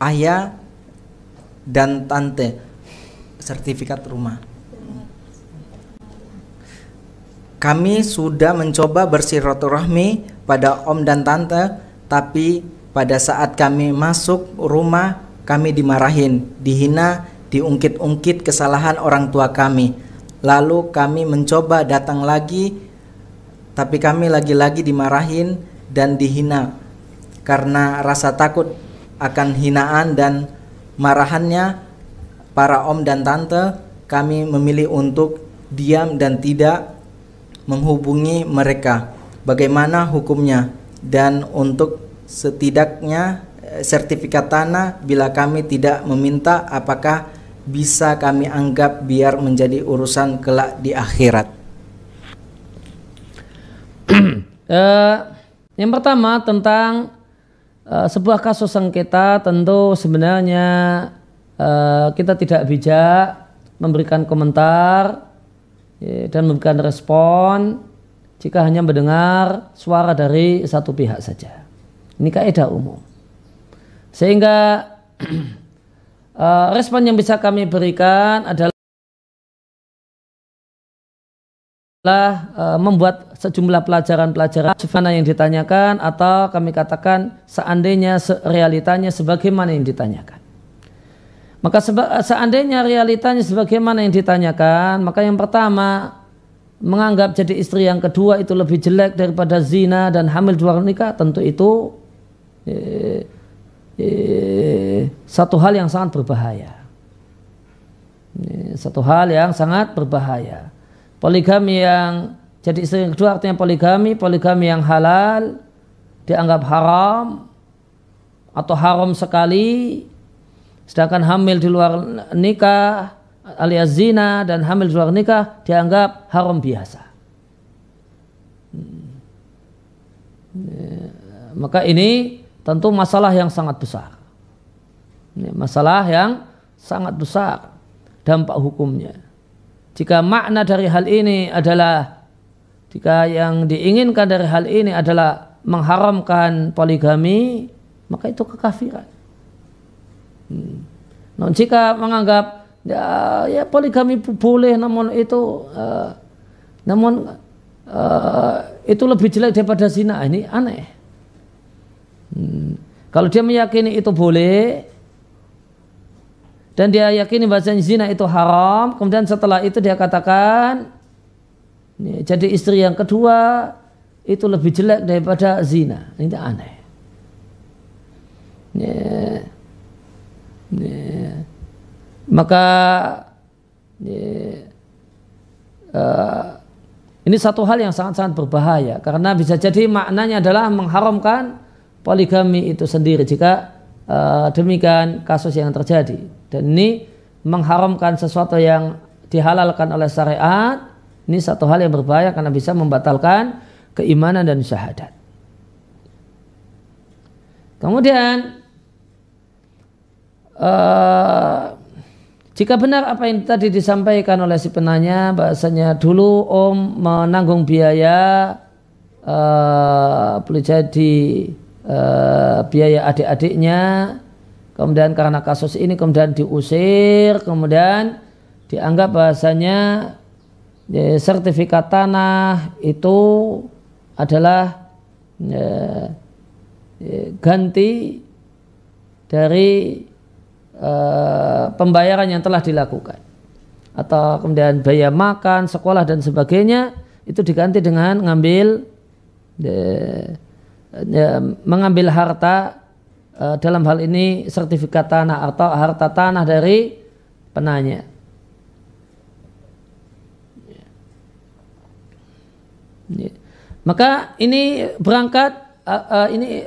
ayah dan tante sertifikat rumah. Kami sudah mencoba bersilaturahmi pada om dan tante, tapi pada saat kami masuk rumah kami dimarahin, dihina, diungkit-ungkit kesalahan orang tua kami. Lalu kami mencoba datang lagi, tapi kami lagi-lagi dimarahin dan dihina karena rasa takut akan hinaan dan marahannya para om dan tante kami memilih untuk diam dan tidak menghubungi mereka bagaimana hukumnya dan untuk setidaknya sertifikat tanah bila kami tidak meminta apakah bisa kami anggap biar menjadi urusan kelak di akhirat uh, *clears throat* yang pertama tentang uh, sebuah kasus sengketa tentu sebenarnya uh, kita tidak bijak memberikan komentar ya, dan memberikan respon jika hanya mendengar suara dari satu pihak saja. Ini kaidah umum. Sehingga uh, *clears throat* respon yang bisa kami berikan adalah uh, membuat sejumlah pelajaran-pelajaran mana yang ditanyakan atau kami katakan seandainya realitanya sebagaimana yang ditanyakan. Maka seandainya realitanya sebagaimana yang ditanyakan, maka yang pertama menganggap jadi istri yang kedua itu lebih jelek daripada zina dan hamil dua nikah, tentu itu eh, Eh, satu hal yang sangat berbahaya. Eh, satu hal yang sangat berbahaya. Poligami yang jadi istri kedua artinya poligami, poligami yang halal dianggap haram atau haram sekali. Sedangkan hamil di luar nikah alias zina dan hamil di luar nikah dianggap haram biasa. Hmm. Eh, maka ini tentu masalah yang sangat besar. Ini masalah yang sangat besar dampak hukumnya. Jika makna dari hal ini adalah jika yang diinginkan dari hal ini adalah mengharamkan poligami, maka itu kekafiran. Hmm. Nah, jika menganggap ya, ya poligami boleh, namun itu uh, namun uh, itu lebih jelek daripada zina, ini aneh. Kalau dia meyakini itu boleh dan dia yakini bahasa zina itu haram, kemudian setelah itu dia katakan jadi istri yang kedua itu lebih jelek daripada zina. Ini aneh. Ya. Ya. Maka ya. uh, ini satu hal yang sangat-sangat berbahaya karena bisa jadi maknanya adalah mengharamkan poligami itu sendiri jika uh, demikian kasus yang terjadi dan ini mengharamkan sesuatu yang dihalalkan oleh syariat ini satu hal yang berbahaya karena bisa membatalkan keimanan dan syahadat. Kemudian uh, jika benar apa yang tadi disampaikan oleh si penanya bahasanya dulu Om menanggung biaya uh, boleh jadi Eh, biaya adik-adiknya kemudian karena kasus ini kemudian diusir kemudian dianggap bahasanya ya, sertifikat tanah itu adalah ya, ganti dari uh, pembayaran yang telah dilakukan atau kemudian biaya makan sekolah dan sebagainya itu diganti dengan ngambil Eh, eh, mengambil harta eh, dalam hal ini sertifikat tanah atau harta tanah dari penanya. Ya. Maka ini berangkat ini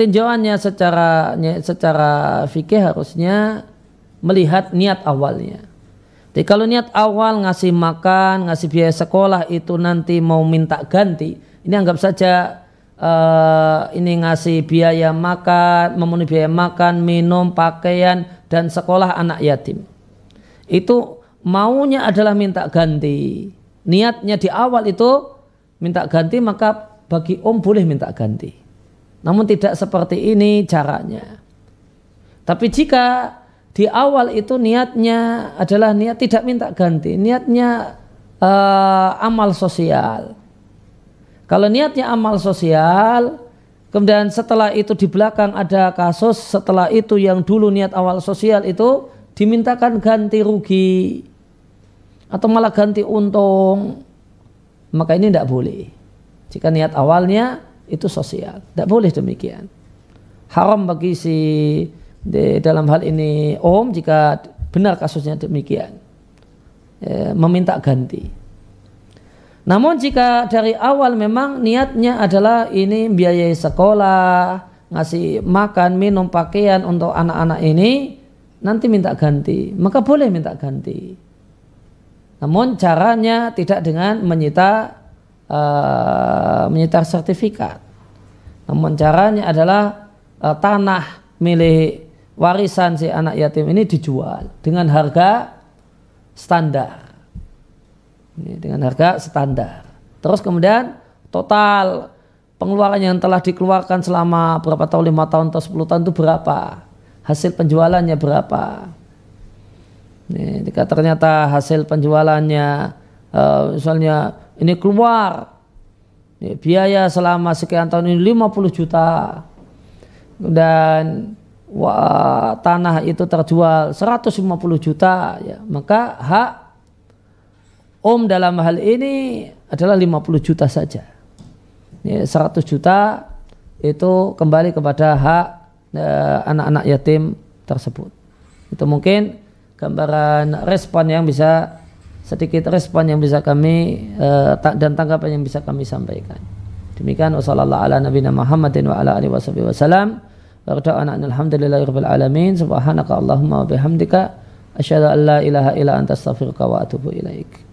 tinjauannya secara secara fikih harusnya melihat niat awalnya. Jadi kalau niat awal ngasih makan, ngasih biaya sekolah itu nanti mau minta ganti, ini anggap saja uh, ini ngasih biaya makan, memenuhi biaya makan, minum, pakaian dan sekolah anak yatim. Itu maunya adalah minta ganti. Niatnya di awal itu minta ganti maka bagi om boleh minta ganti. Namun tidak seperti ini caranya. Tapi jika di awal itu niatnya adalah niat tidak minta ganti, niatnya uh, amal sosial kalau niatnya amal sosial, kemudian setelah itu di belakang ada kasus, setelah itu yang dulu niat awal sosial itu dimintakan ganti rugi atau malah ganti untung, maka ini tidak boleh. Jika niat awalnya itu sosial, tidak boleh demikian. Haram bagi si di, dalam hal ini om jika benar kasusnya demikian, e, meminta ganti. Namun jika dari awal memang niatnya adalah ini biayai sekolah, ngasih makan, minum, pakaian untuk anak-anak ini, nanti minta ganti, maka boleh minta ganti. Namun caranya tidak dengan menyita uh, menyita sertifikat. Namun caranya adalah uh, tanah milik warisan si anak yatim ini dijual dengan harga standar ini dengan harga standar. Terus kemudian total pengeluaran yang telah dikeluarkan selama berapa tahun, lima tahun atau sepuluh tahun itu berapa? Hasil penjualannya berapa? Ini, jika ternyata hasil penjualannya uh, misalnya ini keluar ini biaya selama sekian tahun ini 50 juta dan wah, tanah itu terjual 150 juta ya maka hak Om dalam hal ini adalah 50 juta saja. Ini 100 juta itu kembali kepada hak eh, anak-anak e, yatim tersebut. Itu mungkin gambaran respon yang bisa sedikit respon yang bisa kami e, dan tanggapan yang bisa kami sampaikan. Demikian wasallallahu ala nabiyina Muhammadin wa ala alihi wasallam. alhamdulillahirabbil alamin. Subhanaka Allahumma wa bihamdika asyhadu an la ilaha illa anta astaghfiruka wa atubu ilaika.